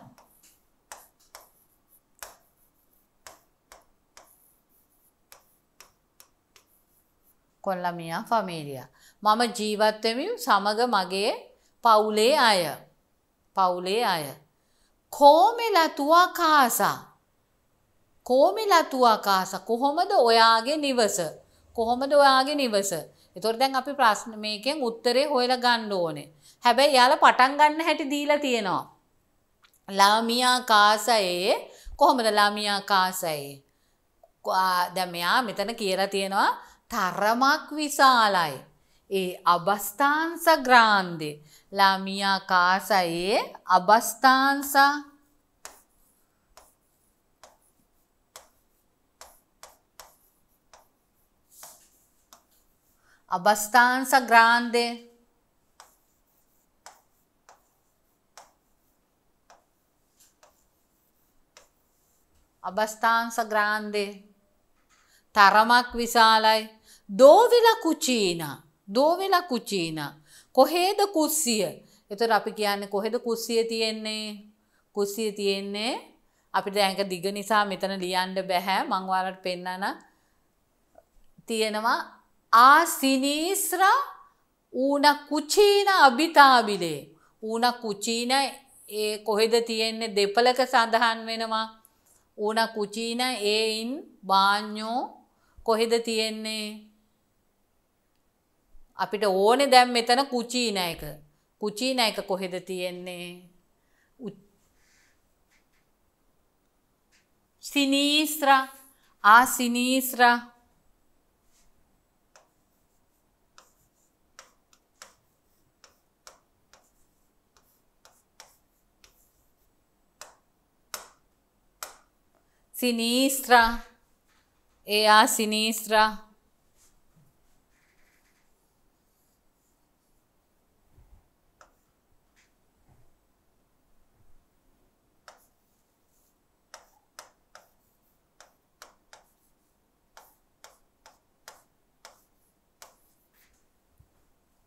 කොල්ලා මියා ෆැමිලිය. මම ජීවත් වෙමින් සමග මගේ පවුලේ අය. පවුලේ අය. කොමෙලා තුවා කාසා. කොමෙලා තුවා කාසා කොහොමද ඔයාගේ නිවස? කොහොමද ඔයාගේ නිවස? එතොර දැන් අපි ප්‍රශ්න මේකෙන් උත්තරේ හොයල ගණ්ඩ ඕනේ. හැබැයි යාල පටන් ගන්න හැටි දීලා තියෙනවා. ලාමියා කාසයේ කොහොමද ලාමියා කාසයේ. දැමයා මෙතන කියලා තියෙනවා තරමක් විශාලයි. ඒ අබස්ථාන්ස ග්‍රාන්දේ ලාමියා කාසයේ අබස්ථාන්සා abbastanza grande. abbastanza grande. තරමක් විශාලයි. දෝවිල කුචීනා. දෝවිල කුචීනා. කොහේද කුස්සිය? එතකොට අපි කියන්නේ කොහෙද කුස්සිය තියෙන්නේ? කුස්සිය තියෙන්නේ අපිට ඇඟ දිග නිසා මෙතන ලියන්න බෑ. මම ඔයාලට පෙන්නන තියෙනවා asinisra una කුචීන අභිතාබිලේ ඌන කුචීන ඒ කොහෙද තියෙන්නේ දෙපලක සඳහන් වෙනවා ඌන කුචීන ඒයින් බාඤ්ඤෝ කොහෙද තියෙන්නේ අපිට ඕනේ දැන් මෙතන කුචීන එක කුචීන එක කොහෙද තියෙන්නේ සිනීස්ත්‍රා ආසිනීස්ත්‍රා sinistra e a sinistra.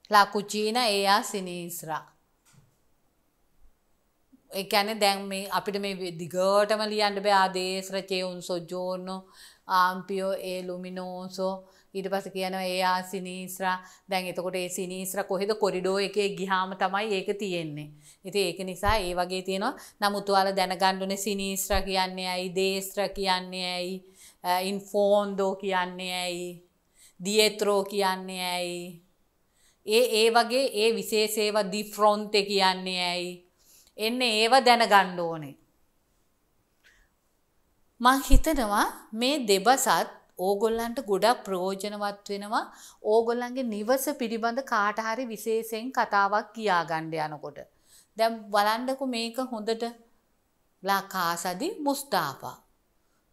La cucina è a sinistra. එකැන දැන් මේ අපිට මේ දිගටම ලියන්න බෑ ආදේශ්‍රචයවුන් සොජෝර්ණෝ ආම්පියෝ ඒ ලුමිනෝසෝ ඊට පස කියනවා ඒයා සිනීස්්‍ර දැන් එතකොට ඒ සිනීස්්‍ර කොහෙද කොරිඩෝ එකේ ගිහාම තමයි ඒක තියෙන්නේ. ඉති ඒක නිසා ඒ වගේ තියෙනවා නමුතුවාල දැනගණ්ඩුන සිනීස්්‍ර කියන්නේ ඇයි දේශ්‍ර කියන්නේ ඇයි ඉන්ෆෝන්දෝ කියන්නේ ඇයි දියත්‍රෝ කියන්නේ ඇයි. ඒ ඒ වගේ ඒ විශේෂේව දිෆ්‍රොන්තෙ කියන්නේ ඇයි. එන්නේ ඒව දැනගන්න ඕනේ. මං හිතනවා මේ දෙබසත් ඕගොල්ලන්ට ගොඩක් ප්‍රයෝජනවත් වෙනවා ඕගොල්ලන්ගේ නිවස පිළිබඳ කාට හරි විශේෂයෙන් කතාවක් කියා ගන්න යනකොට. දැන් බලන්නකො මේක හොඳට ලා කාසදි මුස්තාපා.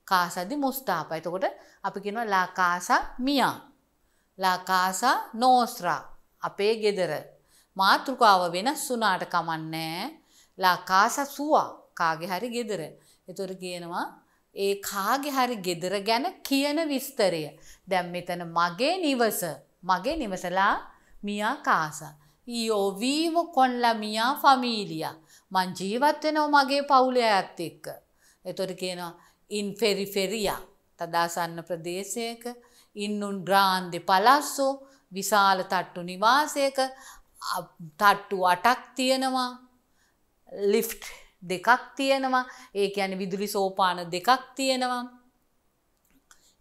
කාසදි මුස්තාපා. එතකොට අපි කියනවා ලා කාසා මියා. ලා කාසා නෝස්රා. අපේ ගෙදර. මාතෘකාව වෙනස් වුණාට කමන්නේ ලාකාස සුවා කාගෙ හරි ගෙදර. එතුර කියනවා ඒ කාගෙ හරි ගෙදර ගැන කියන විස්තරය. දැම් මෙතන මගේ නිවස මගේ නිවසලා මියා කාස. යෝවීව කොන්ලා මියා ෆමීලිය. මං ජීවත්වෙනෝ මගේ පවුලය ඇත් එක්ක. එතොට කියනවා ඉන් ෆෙරිෆෙරියා තදාසන්න ප්‍රදේශයක ඉන්නුන් ග්‍රාන්දෙ පලස්සෝ විශාල තට්ටු නිවාසයක තට්ටු අටක් තියෙනවා ලිෆ්ට් දෙකක් තියෙනවා ඒ යන විදුලි සෝපාන දෙකක් තියෙනවා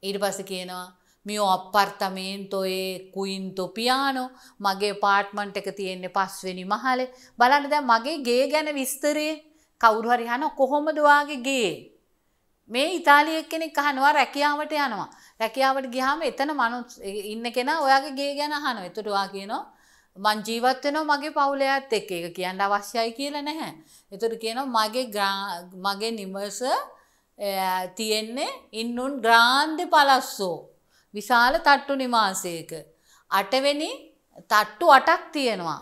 ඊට පස කියනවා මියෝ අපපර්තමේන්තොයේ කුයින් තොපියානෝ මගේ පාට්මන්ට එක තියෙන්නේ පස්වෙනි මහලේ බලන්න දැ මගේ ගේ ගැන විස්තරේ කවුරුහරි හන කොහොමදවාගේ ගේ මේ ඉතාලියක් කෙනෙක් කහනවා රැකියාවට යනවා රැකියාවට ගිහාම එතන මනු ඉන්න කෙන ඔයාගේ ගේ ගැන හනු එතුටවා කියනවා මං ජීවත්වෙනවා මගේ පවුලයත් එක් එක කියන්න අවශ්‍යයි කියල නැහැ. එතුට කියනවා මගේ මගේ නිමස තියෙන්නේ ඉන්නුන් ග්‍රාන්ධ පලස්සෝ. විශාල තට්ටු නිමාසයක. අටවෙනි තට්ටු අටක් තියෙනවා.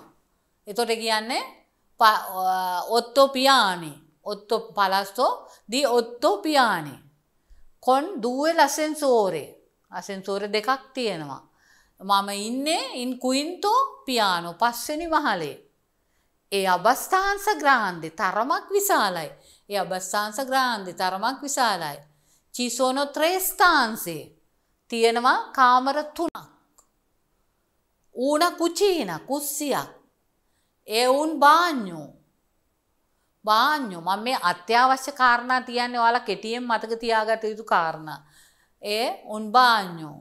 එතොට කියන්නේ ඔත්තෝපියානි ඔත්තො පලස්තෝ දී ඔත්තෝපියානි. කොන් දුව ලසෙන්සෝරේ අසෙන්සෝර දෙකක් තියෙනවා. මම ඉන්නේ ඉන් කුයින්තෝ පියානෝ පස්වෙනි මහලේ. ඒ අබස්ථාන්ස ග්‍රාන්දෙ තරමක් විශාලයි. ඒ අබස්ථාන්ස ග්‍රාන්දෙ තරමක් විශාලයි. චිසෝනො ත්‍රේස්ථාන්සේ තියෙනවා කාමර තුනක්. ඌන කුචීන කුස්සියක්. ඒ උන් බාඤ්ඤෝ. බාඤ්ඤෝ මම මේ අත්‍යවශ්‍ය කාරණා තියන්නේ ඔයාලා කෙටියෙන් මතක තියාගත යුතු කාරණා. ඒ උන් බාඤ්ඤෝ.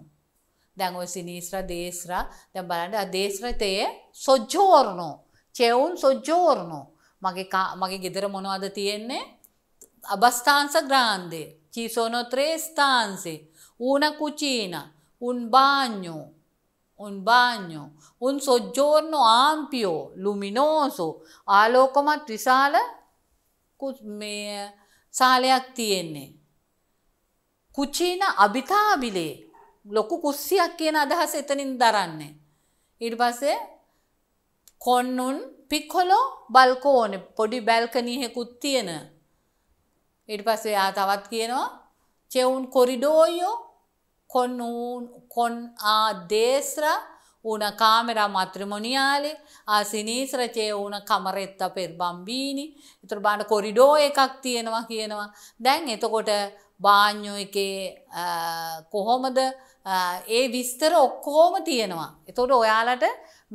දැන් ඔය සිනීස්ර දේශ්‍රා දැන් බලන්න දේශ්‍රතයේ සොජ්ජෝර්ණෝ චෙවුන් සොජ්ජෝර්ණෝ මගේ මගේ ගෙදර මොනවද තියෙන්නේ අබස්ථාන්ස ග්‍රාන්දය චීසෝනො ත්‍රේ ස්ථාන්සේ una cucina, un bagno, un bagno, un soggiorno ampio, luminoso, ආලෝකමත් විශාල මේ ශාලයක් තියෙන්නේ. කුචීන අභිතාබිලේ ලොකු කුස්සියක් කියන අදහස එතනින් දරන්නේ. ඊට පස්සේ කොන්නුන් පික්හොලෝ බල්කෝන පොඩි බැල්කනීහෙකුත් තියෙන. ඉට පස්සේ යා තවත් කියනවා චෙවුන් කොරිඩෝයෝ කොන්නුන් කොන් ආ දේශ්‍ර una camera matrimoniale ආ සිනීස්‍ර චේවුන කමරෙත්ත පෙර් බම්බීනි ඉතුර බාන්න කොරිඩෝ එකක් තියෙනවා කියනවා දැන් එතකොට බාඤ්ඥෝ එකේ කොහොමද ඒ විස්තර ඔක්කෝම තියෙනවා. එතොට ඔයාලට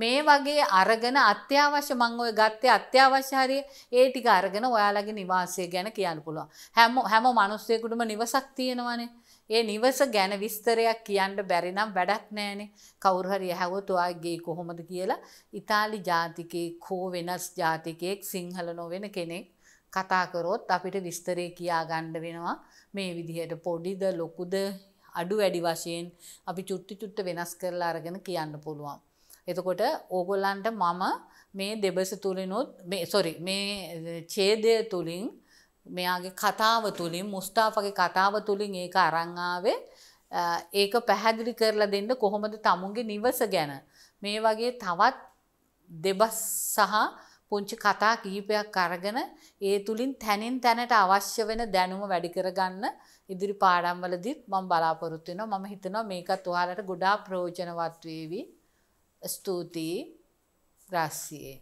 මේ වගේ අරගෙන අත්‍යවශ්‍ය මං ඔය ගත්තේ අත්‍යවශ්‍ය හරිය ඒ ටික අරගෙන ඔයාලගේ නිවාසය ගැන කියන්න පුළුවන්. හැම හැම මිනිස්සෙකුටම නිවසක් තියෙනවානේ. ඒ නිවස ගැන විස්තරයක් කියන්න බැරි නම් වැඩක් නෑනේ. කවුරු හරි ඇහුවොත් ඔයාගේ කොහොමද කියලා ඉතාලි ජාතිකයෙක් හෝ වෙනස් ජාතිකයෙක් සිංහල නොවන කෙනෙක් කතා කරොත් අපිට විස්තරේ කියා ගන්න වෙනවා. මේ විදිහට පොඩිද ලොකුද අඩු වැඩි වශයෙන් අපි චුට්ටි චුට්ට වෙනස් කරලා අරගෙන කියන්න පුළුවන්. එතකොට ඕගොල්ලන්ට මම මේ දෙබස තුළිනුත් සොරි මේ චේදය තුළින් මෙයාගේ කතාව තුළින් මුස්ථාපගේ කතාව තුළින් ඒක අරංආාවේ ඒක පැහැදිලි කරලා දෙන්න කොහොමද තමුන්ගේ නිවස ගැන. මේ වගේ තවත් දෙබස් සහ පුංචි කතා කිහිපයක් අරගෙන ඒ තුළින් තැනින් තැනට අවශ්‍ය වෙන දැනුම වැඩිකරගන්න ඉදිරි පාඩම්වලදිත් මම බලාපොරොත්තු වෙනවා. මම හිතනවා මේකත් ඔයාලට ගොඩාක් ප්‍රයෝජනවත් වේවි. ස්තුතියි. ග්‍රාසියේ